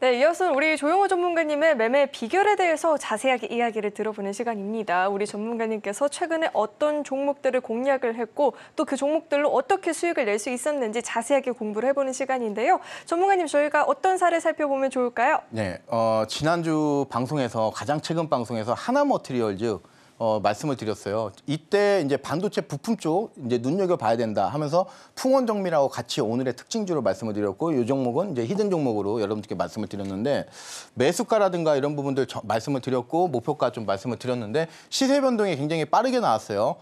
네, 이어서 우리 조용호 전문가님의 매매 비결에 대해서 자세하게 이야기를 들어보는 시간입니다. 우리 전문가님께서 최근에 어떤 종목들을 공략을 했고 또 그 종목들로 어떻게 수익을 낼 수 있었는지 자세하게 공부를 해보는 시간인데요. 전문가님 저희가 어떤 사례 살펴보면 좋을까요? 네, 어, 지난주 방송에서 가장 최근 방송에서 하나머트리얼즈 어, 말씀을 드렸어요. 이때 이제 반도체 부품 쪽 이제 눈여겨 봐야 된다 하면서 풍원 정밀하고 같이 오늘의 특징주로 말씀을 드렸고 이 종목은 이제 히든 종목으로 여러분들께 말씀을 드렸는데 매수가라든가 이런 부분들 저, 말씀을 드렸고 목표가 좀 말씀을 드렸는데 시세 변동이 굉장히 빠르게 나왔어요.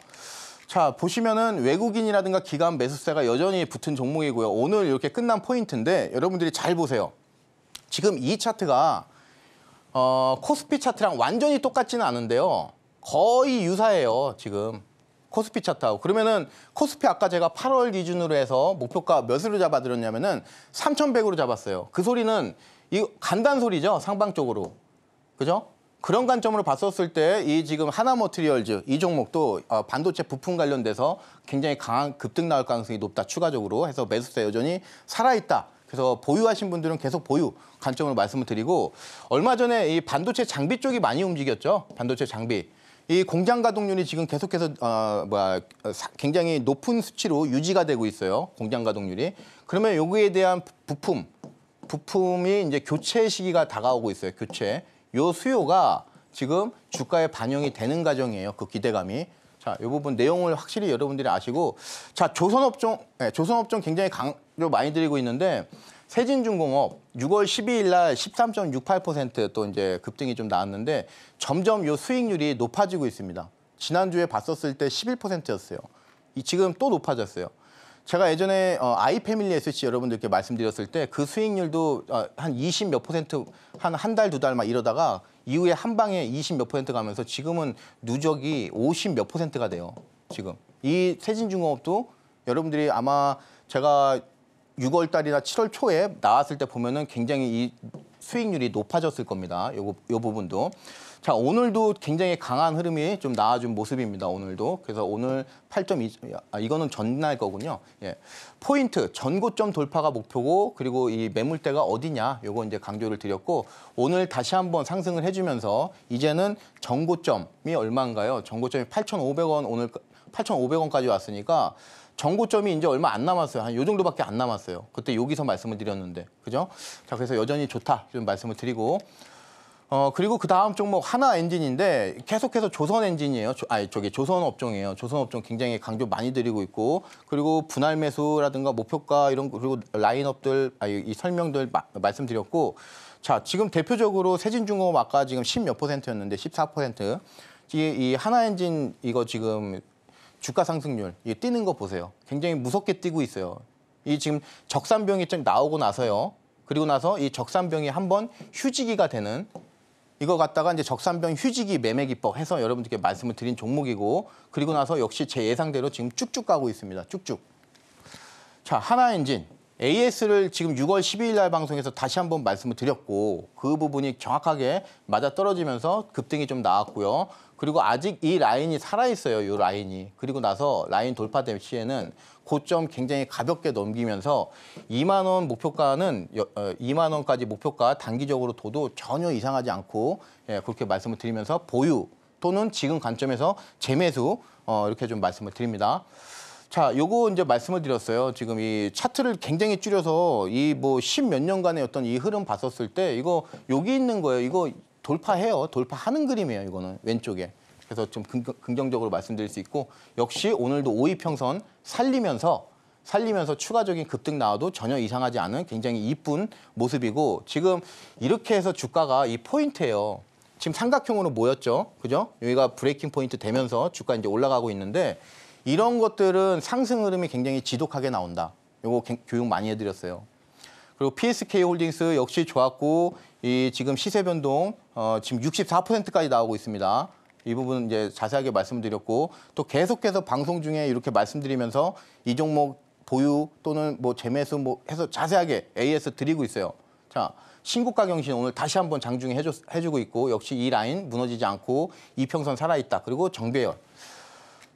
자 보시면은 외국인이라든가 기관 매수세가 여전히 붙은 종목이고요. 오늘 이렇게 끝난 포인트인데 여러분들이 잘 보세요. 지금 이 차트가 어, 코스피 차트랑 완전히 똑같지는 않은데요. 거의 유사해요, 지금. 코스피 차트하고. 그러면은 코스피 아까 제가 8월 기준으로 해서 목표가 몇으로 잡아드렸냐면은 3,100으로 잡았어요. 그 소리는 이 간단 소리죠, 상방적으로. 그죠? 그런 관점으로 봤었을 때 이 지금 하나머트리얼즈 이 종목도 어, 반도체 부품 관련돼서 굉장히 강한 급등 나올 가능성이 높다 추가적으로 해서 매수세 여전히 살아있다. 그래서 보유하신 분들은 계속 보유 관점으로 말씀을 드리고 얼마 전에 이 반도체 장비 쪽이 많이 움직였죠. 반도체 장비. 이 공장 가동률이 지금 계속해서 어, 뭐야, 굉장히 높은 수치로 유지가 되고 있어요. 공장 가동률이. 그러면 여기에 대한 부품, 부품이 이제 교체 시기가 다가오고 있어요. 교체. 요 수요가 지금 주가에 반영이 되는 과정이에요. 그 기대감이. 자, 요 부분 내용을 확실히 여러분들이 아시고 자, 조선업종 네, 조선업종 굉장히 강조 많이 드리고 있는데 세진중공업 6월 12일 날 13.68%또 이제 급등이 좀 나왔는데 점점 요 수익률이 높아지고 있습니다. 지난주에 봤었을 때 11%였어요. 이 지금 또 높아졌어요. 제가 예전에 어, 아이패밀리 SC 여러분들께 말씀드렸을 때 그 수익률도 어, 한20 몇 퍼센트 한 한 달 두 달 막 이러다가 이후에 한 방에 20 몇 퍼센트 가면서 지금은 누적이 50 몇 퍼센트가 돼요. 지금 이 세진중공업도 여러분들이 아마 제가 6월 달이나 7월 초에 나왔을 때 보면은 굉장히 이 수익률이 높아졌을 겁니다. 요, 요 부분도. 자, 오늘도 굉장히 강한 흐름이 좀 나아준 모습입니다. 오늘도. 그래서 오늘 8.2, 아, 이거는 전날 거군요. 예. 포인트, 전고점 돌파가 목표고, 그리고 이 매물대가 어디냐, 요거 이제 강조를 드렸고, 오늘 다시 한번 상승을 해주면서, 이제는 전고점이 얼마인가요? 전고점이 8,500원, 오늘 8,500원까지 왔으니까, 정고점이 이제 얼마 안 남았어요. 한 요 정도밖에 안 남았어요. 그때 여기서 말씀을 드렸는데. 그죠? 자, 그래서 여전히 좋다. 좀 말씀을 드리고. 어, 그리고 그 다음 종목 뭐 하나 엔진인데 계속해서 조선 엔진이에요. 조, 아니, 저기 조선 업종이에요. 조선 업종 굉장히 강조 많이 드리고 있고 그리고 분할 매수라든가 목표가 이런 그리고 라인업들, 아니, 이 설명들 마, 말씀드렸고 자, 지금 대표적으로 세진중공업 아까 지금 1 0몇 퍼센트였는데 14%. 퍼센트. 이, 이 하나 엔진 이거 지금 주가 상승률 이 뛰는 거 보세요. 굉장히 무섭게 뛰고 있어요. 이 지금 적산병이 좀 나오고 나서요. 그리고 나서 이 적산병이 한번 휴지기가 되는 이거 갖다가 이제 적산병 휴지기 매매 기법 해서 여러분들께 말씀을 드린 종목이고 그리고 나서 역시 제 예상대로 지금 쭉쭉 가고 있습니다. 쭉쭉. 자, 하나엔진 AS를 지금 6월 12일 날 방송에서 다시 한번 말씀을 드렸고 그 부분이 정확하게 맞아 떨어지면서 급등이 좀 나왔고요. 그리고 아직 이 라인이 살아있어요, 이 라인이. 그리고 나서 라인 돌파될 시에는 고점 굉장히 가볍게 넘기면서 2만 원 목표가는 2만 어, 원까지 목표가 단기적으로 둬도 전혀 이상하지 않고 예, 그렇게 말씀을 드리면서 보유 또는 지금 관점에서 재매수 어, 이렇게 좀 말씀을 드립니다. 자, 요거 이제 말씀을 드렸어요. 지금 이 차트를 굉장히 줄여서 이 뭐 십 몇 년간의 어떤 이 흐름 봤었을 때 이거 여기 있는 거예요. 이거 돌파해요. 돌파하는 그림이에요. 이거는 왼쪽에. 그래서 좀 긍정적으로 말씀드릴 수 있고 역시 오늘도 5위 평선 살리면서 살리면서 추가적인 급등 나와도 전혀 이상하지 않은 굉장히 이쁜 모습이고 지금 이렇게 해서 주가가 이 포인트예요. 지금 삼각형으로 모였죠. 그죠? 여기가 브레이킹 포인트 되면서 주가 이제 올라가고 있는데 이런 것들은 상승 흐름이 굉장히 지독하게 나온다. 이거 교육 많이 해드렸어요. 그리고 PSK 홀딩스 역시 좋았고 이 지금 시세 변동 어, 지금 64%까지 나오고 있습니다. 이 부분 이제 자세하게 말씀드렸고 또 계속해서 방송 중에 이렇게 말씀드리면서 이 종목 보유 또는 뭐 재매수 뭐 해서 자세하게 AS 드리고 있어요. 자, 신고가 경신 오늘 다시 한번 장중에 해 해주고 있고 역시 이 라인 무너지지 않고 이평선 살아있다. 그리고 정배열.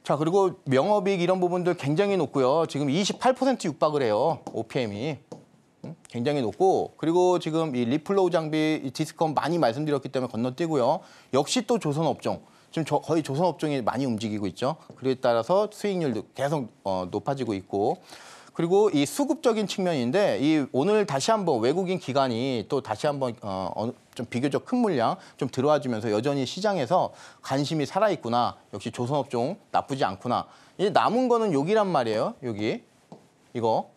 자, 그리고 명업이익 이런 부분들 굉장히 높고요. 지금 28% 육박을 해요. OPM이. 굉장히 높고 그리고 지금 이 리플로우 장비 디스컴 많이 말씀드렸기 때문에 건너뛰고요. 역시 또 조선 업종. 지금 거의 조선 업종이 많이 움직이고 있죠. 그에 따라서 수익률도 계속 어, 높아지고 있고 그리고 이 수급적인 측면인데 이 오늘 다시 한번 외국인 기관이 또 다시 한번 어, 좀 비교적 큰 물량 좀 들어와 주면서 여전히 시장에서 관심이 살아 있구나. 역시 조선 업종 나쁘지 않구나. 이 남은 거는 여기란 말이에요. 여기. 이거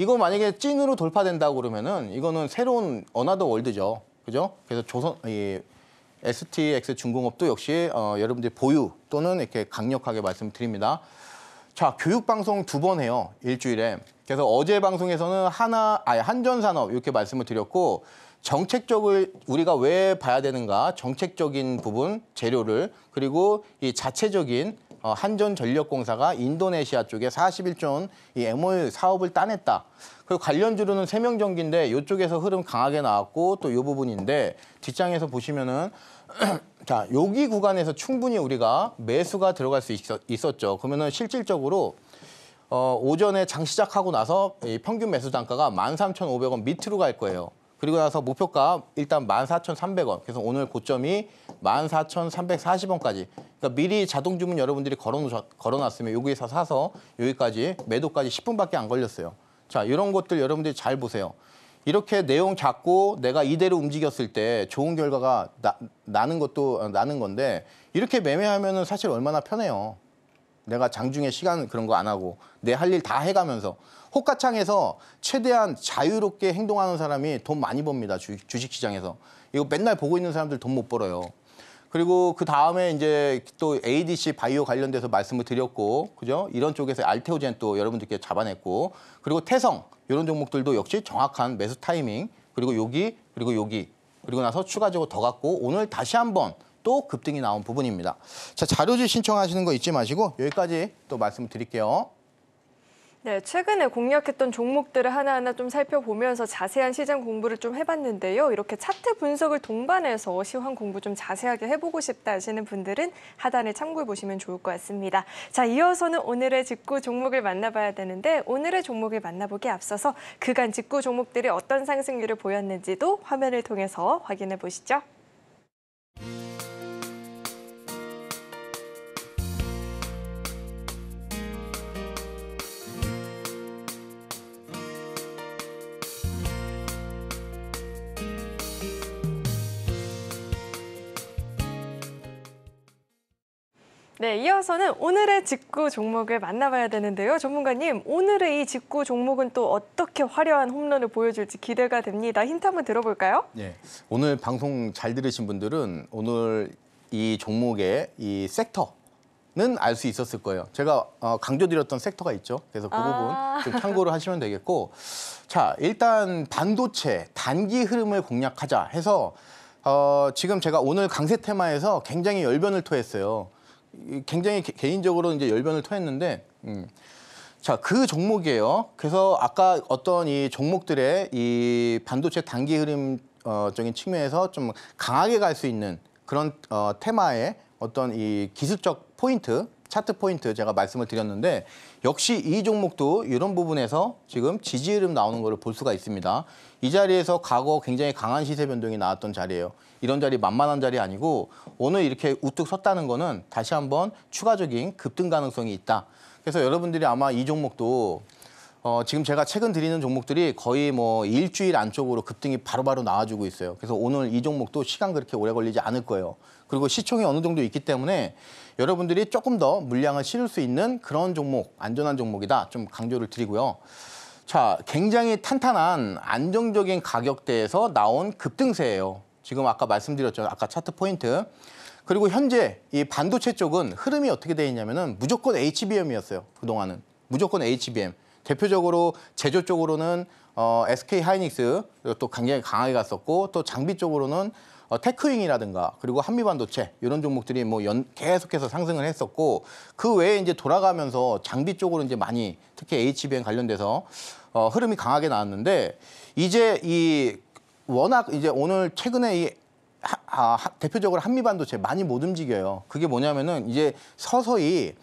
이거 만약에 찐으로 돌파된다고 그러면은 이거는 새로운 어나더 월드죠. 그죠? 그래서 조선 이 STX 중공업도 역시 어, 여러분들이 보유 또는 이렇게 강력하게 말씀드립니다. 자, 교육 방송 두 번 해요. 일주일에. 그래서 어제 방송에서는 하나 아예 한전 산업 이렇게 말씀을 드렸고 정책적을 우리가 왜 봐야 되는가? 정책적인 부분, 재료를 그리고 이 자체적인 어, 한전전력공사가 인도네시아 쪽에 41조 원이 MOU 사업을 따냈다. 그리고 관련주로는 세명전기인데 이쪽에서 흐름 강하게 나왔고 또 이 부분인데 뒷장에서 보시면은 [clears throat] 자 여기 구간에서 충분히 우리가 매수가 들어갈 수 있었, 죠 그러면은 실질적으로 어, 오전에 장 시작하고 나서 이 평균 매수 단가가 13,500원 밑으로 갈 거예요. 그리고 나서 목표가 일단 14,300원. 그래서 오늘 고점이 14,340원까지. 그러니까 미리 자동 주문 여러분들이 걸어놓, 걸어놨으면 여기서 사서 여기까지 매도까지 10분밖에 안 걸렸어요. 자, 이런 것들 여러분들이 잘 보세요. 이렇게 내용 잡고 내가 이대로 움직였을 때 좋은 결과가 나, 는 것도 어, 나는 건데 이렇게 매매하면 사실 얼마나 편해요. 내가 장중에 시간 그런 거 안 하고 내 할 일 다 해가면서 호가창에서 최대한 자유롭게 행동하는 사람이 돈 많이 법니다. 주, 주식시장에서. 이거 맨날 보고 있는 사람들 돈 못 벌어요. 그리고 그 다음에 이제 또 ADC 바이오 관련돼서 말씀을 드렸고, 그죠? 이런 쪽에서 알테오젠 또 여러분들께 잡아냈고, 그리고 태성, 이런 종목들도 역시 정확한 매수 타이밍, 그리고 여기, 그리고 여기, 그리고 나서 추가적으로 더 갖고 오늘 다시 한번 또 급등이 나온 부분입니다. 자, 자료지 신청하시는 거 잊지 마시고 여기까지 또 말씀드릴게요. 을 네, 최근에 공략했던 종목들을 하나하나 좀 살펴보면서 자세한 시장 공부를 좀 해봤는데요. 이렇게 차트 분석을 동반해서 시황 공부 좀 자세하게 해보고 싶다 하시는 분들은 하단에 참고해 보시면 좋을 것 같습니다. 자, 이어서는 오늘의 직구 종목을 만나봐야 되는데 오늘의 종목을 만나보기 앞서서 그간 직구 종목들이 어떤 상승률을 보였는지도 화면을 통해서 확인해 보시죠. 네, 이어서는 오늘의 직구 종목을 만나봐야 되는데요. 전문가님, 오늘의 이 직구 종목은 또 어떻게 화려한 홈런을 보여줄지 기대가 됩니다. 힌트 한번 들어볼까요? 네, 오늘 방송 잘 들으신 분들은 오늘 이 종목의 이 섹터 는알 수 있었을 거예요. 제가 어, 강조드렸던 섹터가 있죠. 그래서 그 아... 부분 좀 참고를 하시면 되겠고 자, 일단 반도체 단기 흐름을 공략하자 해서 어, 지금 제가 오늘 강세 테마에서 굉장히 열변을 토했어요. 굉장히 개, 인적으로 이제 열변을 토했는데 음. 자, 그 종목이에요. 그래서 아까 어떤 이 종목들의 이 반도체 단기 흐름적인 어, 측면에서 좀 강하게 갈 수 있는 그런 어, 테마의 어떤 이 기술적 포인트, 차트 포인트 제가 말씀을 드렸는데 역시 이 종목도 이런 부분에서 지금 지지 흐름 나오는 것을 볼 수가 있습니다. 이 자리에서 과거 굉장히 강한 시세 변동이 나왔던 자리예요. 이런 자리 만만한 자리 아니고 오늘 이렇게 우뚝 섰다는 거는 다시 한번 추가적인 급등 가능성이 있다. 그래서 여러분들이 아마 이 종목도 어, 지금 제가 최근 드리는 종목들이 거의 뭐 일주일 안쪽으로 급등이 바로바로 나와주고 있어요. 그래서 오늘 이 종목도 시간 그렇게 오래 걸리지 않을 거예요. 그리고 시총이 어느 정도 있기 때문에 여러분들이 조금 더 물량을 실을 수 있는 그런 종목, 안전한 종목이다. 좀 강조를 드리고요. 자, 굉장히 탄탄한 안정적인 가격대에서 나온 급등세예요. 지금 아까 말씀드렸죠. 아까 차트 포인트. 그리고 현재 이 반도체 쪽은 흐름이 어떻게 되어 있냐면은 무조건 HBM이었어요. 그동안은. 무조건 HBM. 대표적으로 제조 쪽으로는 어, SK 하이닉스 또 굉장히 강하게 갔었고 또 장비 쪽으로는 어, 테크윙이라든가 그리고 한미반도체 이런 종목들이 뭐 연, 계속해서 상승을 했었고 그 외에 이제 돌아가면서 장비 쪽으로 이제 많이 특히 HBM 관련돼서 어, 흐름이 강하게 나왔는데 이제 이 워낙 이제 오늘 최근에 이 하, 아, 하, 대표적으로 한미 반도체 많이 못 움직여요. 그게 뭐냐면은 이제 서서히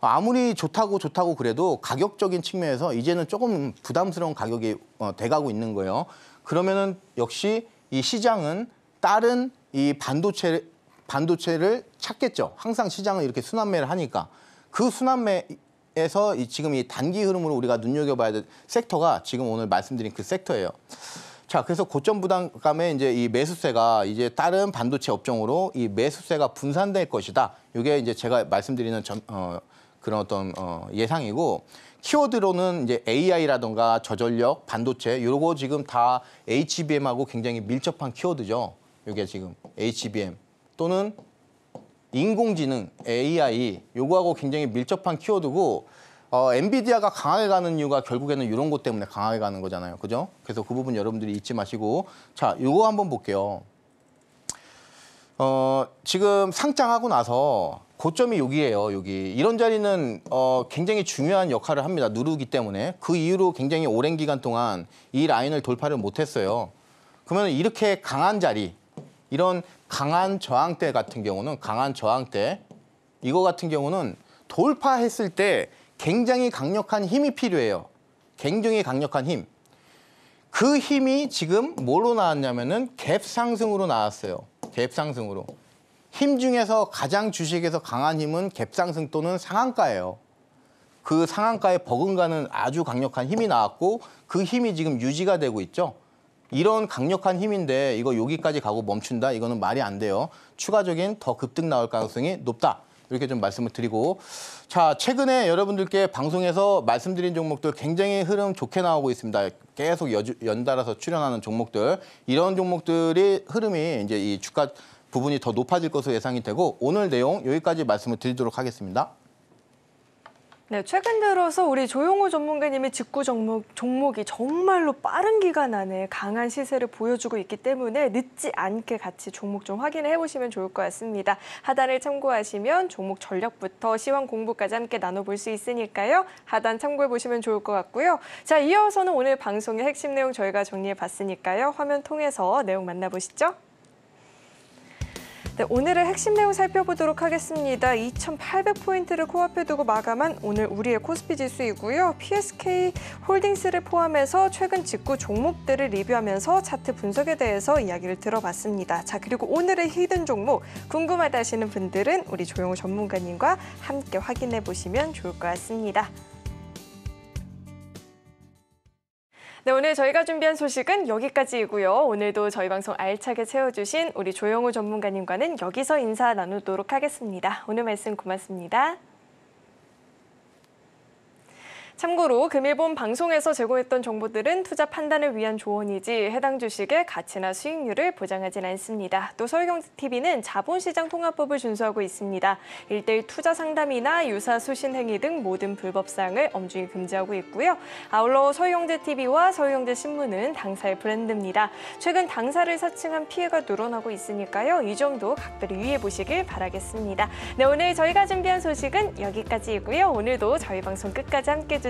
아무리 좋다고 좋다고 그래도 가격적인 측면에서 이제는 조금 부담스러운 가격이 어, 돼가고 있는 거예요. 그러면은 역시 이 시장은 다른 이 반도체 반도체를 찾겠죠. 항상 시장은 이렇게 순환매를 하니까 그 순환매에서 이, 지금 이 단기 흐름으로 우리가 눈여겨봐야 될 섹터가 지금 오늘 말씀드린 그 섹터예요. 자, 그래서 고점 부담감에 이제 이 매수세가 이제 다른 반도체 업종으로 이 매수세가 분산될 것이다. 이게 이제 제가 말씀드리는 전, 어, 그런 어떤 어, 예상이고 키워드로는 이제 a i 라든가 저전력, 반도체 요거 지금 다 HBM하고 굉장히 밀접한 키워드죠. 요게 지금 HBM 또는 인공지능 AI 요거하고 굉장히 밀접한 키워드고 어, 엔비디아가 강하게 가는 이유가 결국에는 이런 것 때문에 강하게 가는 거잖아요. 그죠? 그래서 그 부분 여러분들이 잊지 마시고 자, 이거 한번 볼게요. 어, 지금 상장하고 나서 고점이 여기예요, 여기. 이런 자리는 어, 굉장히 중요한 역할을 합니다. 누르기 때문에. 그 이후로 굉장히 오랜 기간 동안 이 라인을 돌파를 못했어요. 그러면 이렇게 강한 자리, 이런 강한 저항대 같은 경우는 강한 저항대, 이거 같은 경우는 돌파했을 때 굉장히 강력한 힘이 필요해요. 굉장히 강력한 힘. 그 힘이 지금 뭘로 나왔냐면은 갭 상승으로 나왔어요. 갭 상승으로. 힘 중에서 가장 주식에서 강한 힘은 갭 상승 또는 상한가예요. 그 상한가에 버금가는 아주 강력한 힘이 나왔고 그 힘이 지금 유지가 되고 있죠. 이런 강력한 힘인데 이거 여기까지 가고 멈춘다? 이거는 말이 안 돼요. 추가적인 더 급등 나올 가능성이 높다. 이렇게 좀 말씀을 드리고 자, 최근에 여러분들께 방송에서 말씀드린 종목들 굉장히 흐름 좋게 나오고 있습니다. 계속 여 연달아서 출연하는 종목들. 이런 종목들이 흐름이 이제 이 주가 부분이 더 높아질 것으로 예상이 되고 오늘 내용 여기까지 말씀을 드리도록 하겠습니다. 네, 최근 들어서 우리 조용호 전문가님의 직구 종목, 종목이 정말로 빠른 기간 안에 강한 시세를 보여주고 있기 때문에 늦지 않게 같이 종목 좀 확인해 보시면 좋을 것 같습니다. 하단을 참고하시면 종목 전략부터 시황 공부까지 함께 나눠볼 수 있으니까요. 하단 참고해 보시면 좋을 것 같고요. 자, 이어서는 오늘 방송의 핵심 내용 저희가 정리해 봤으니까요. 화면 통해서 내용 만나보시죠. 네, 오늘의 핵심 내용 살펴보도록 하겠습니다. 2,800포인트를 코앞에 두고 마감한 오늘 우리의 코스피 지수이고요. PSK 홀딩스를 포함해서 최근 직구 종목들을 리뷰하면서 차트 분석에 대해서 이야기를 들어봤습니다. 자, 그리고 오늘의 히든 종목 궁금하다 하시는 분들은 우리 조용호 전문가님과 함께 확인해 보시면 좋을 것 같습니다. 네, 오늘 저희가 준비한 소식은 여기까지이고요. 오늘도 저희 방송 알차게 채워주신 우리 조영우 전문가님과는 여기서 인사 나누도록 하겠습니다. 오늘 말씀 고맙습니다. 참고로 금일본 방송에서 제공했던 정보들은 투자 판단을 위한 조언이지 해당 주식의 가치나 수익률을 보장하진 않습니다. 또 서울경제TV는 자본시장 통합법을 준수하고 있습니다. 일대일 투자 상담이나 유사 수신 행위 등 모든 불법사항을 엄중히 금지하고 있고요. 아울러 서울경제TV와 서울경제신문은 당사의 브랜드입니다. 최근 당사를 사칭한 피해가 늘어나고 있으니까요. 이 점도 각별히 유의해보시길 바라겠습니다. 네, 오늘 저희가 준비한 소식은 여기까지이고요. 오늘도 저희 방송 끝까지 함께해 주세요.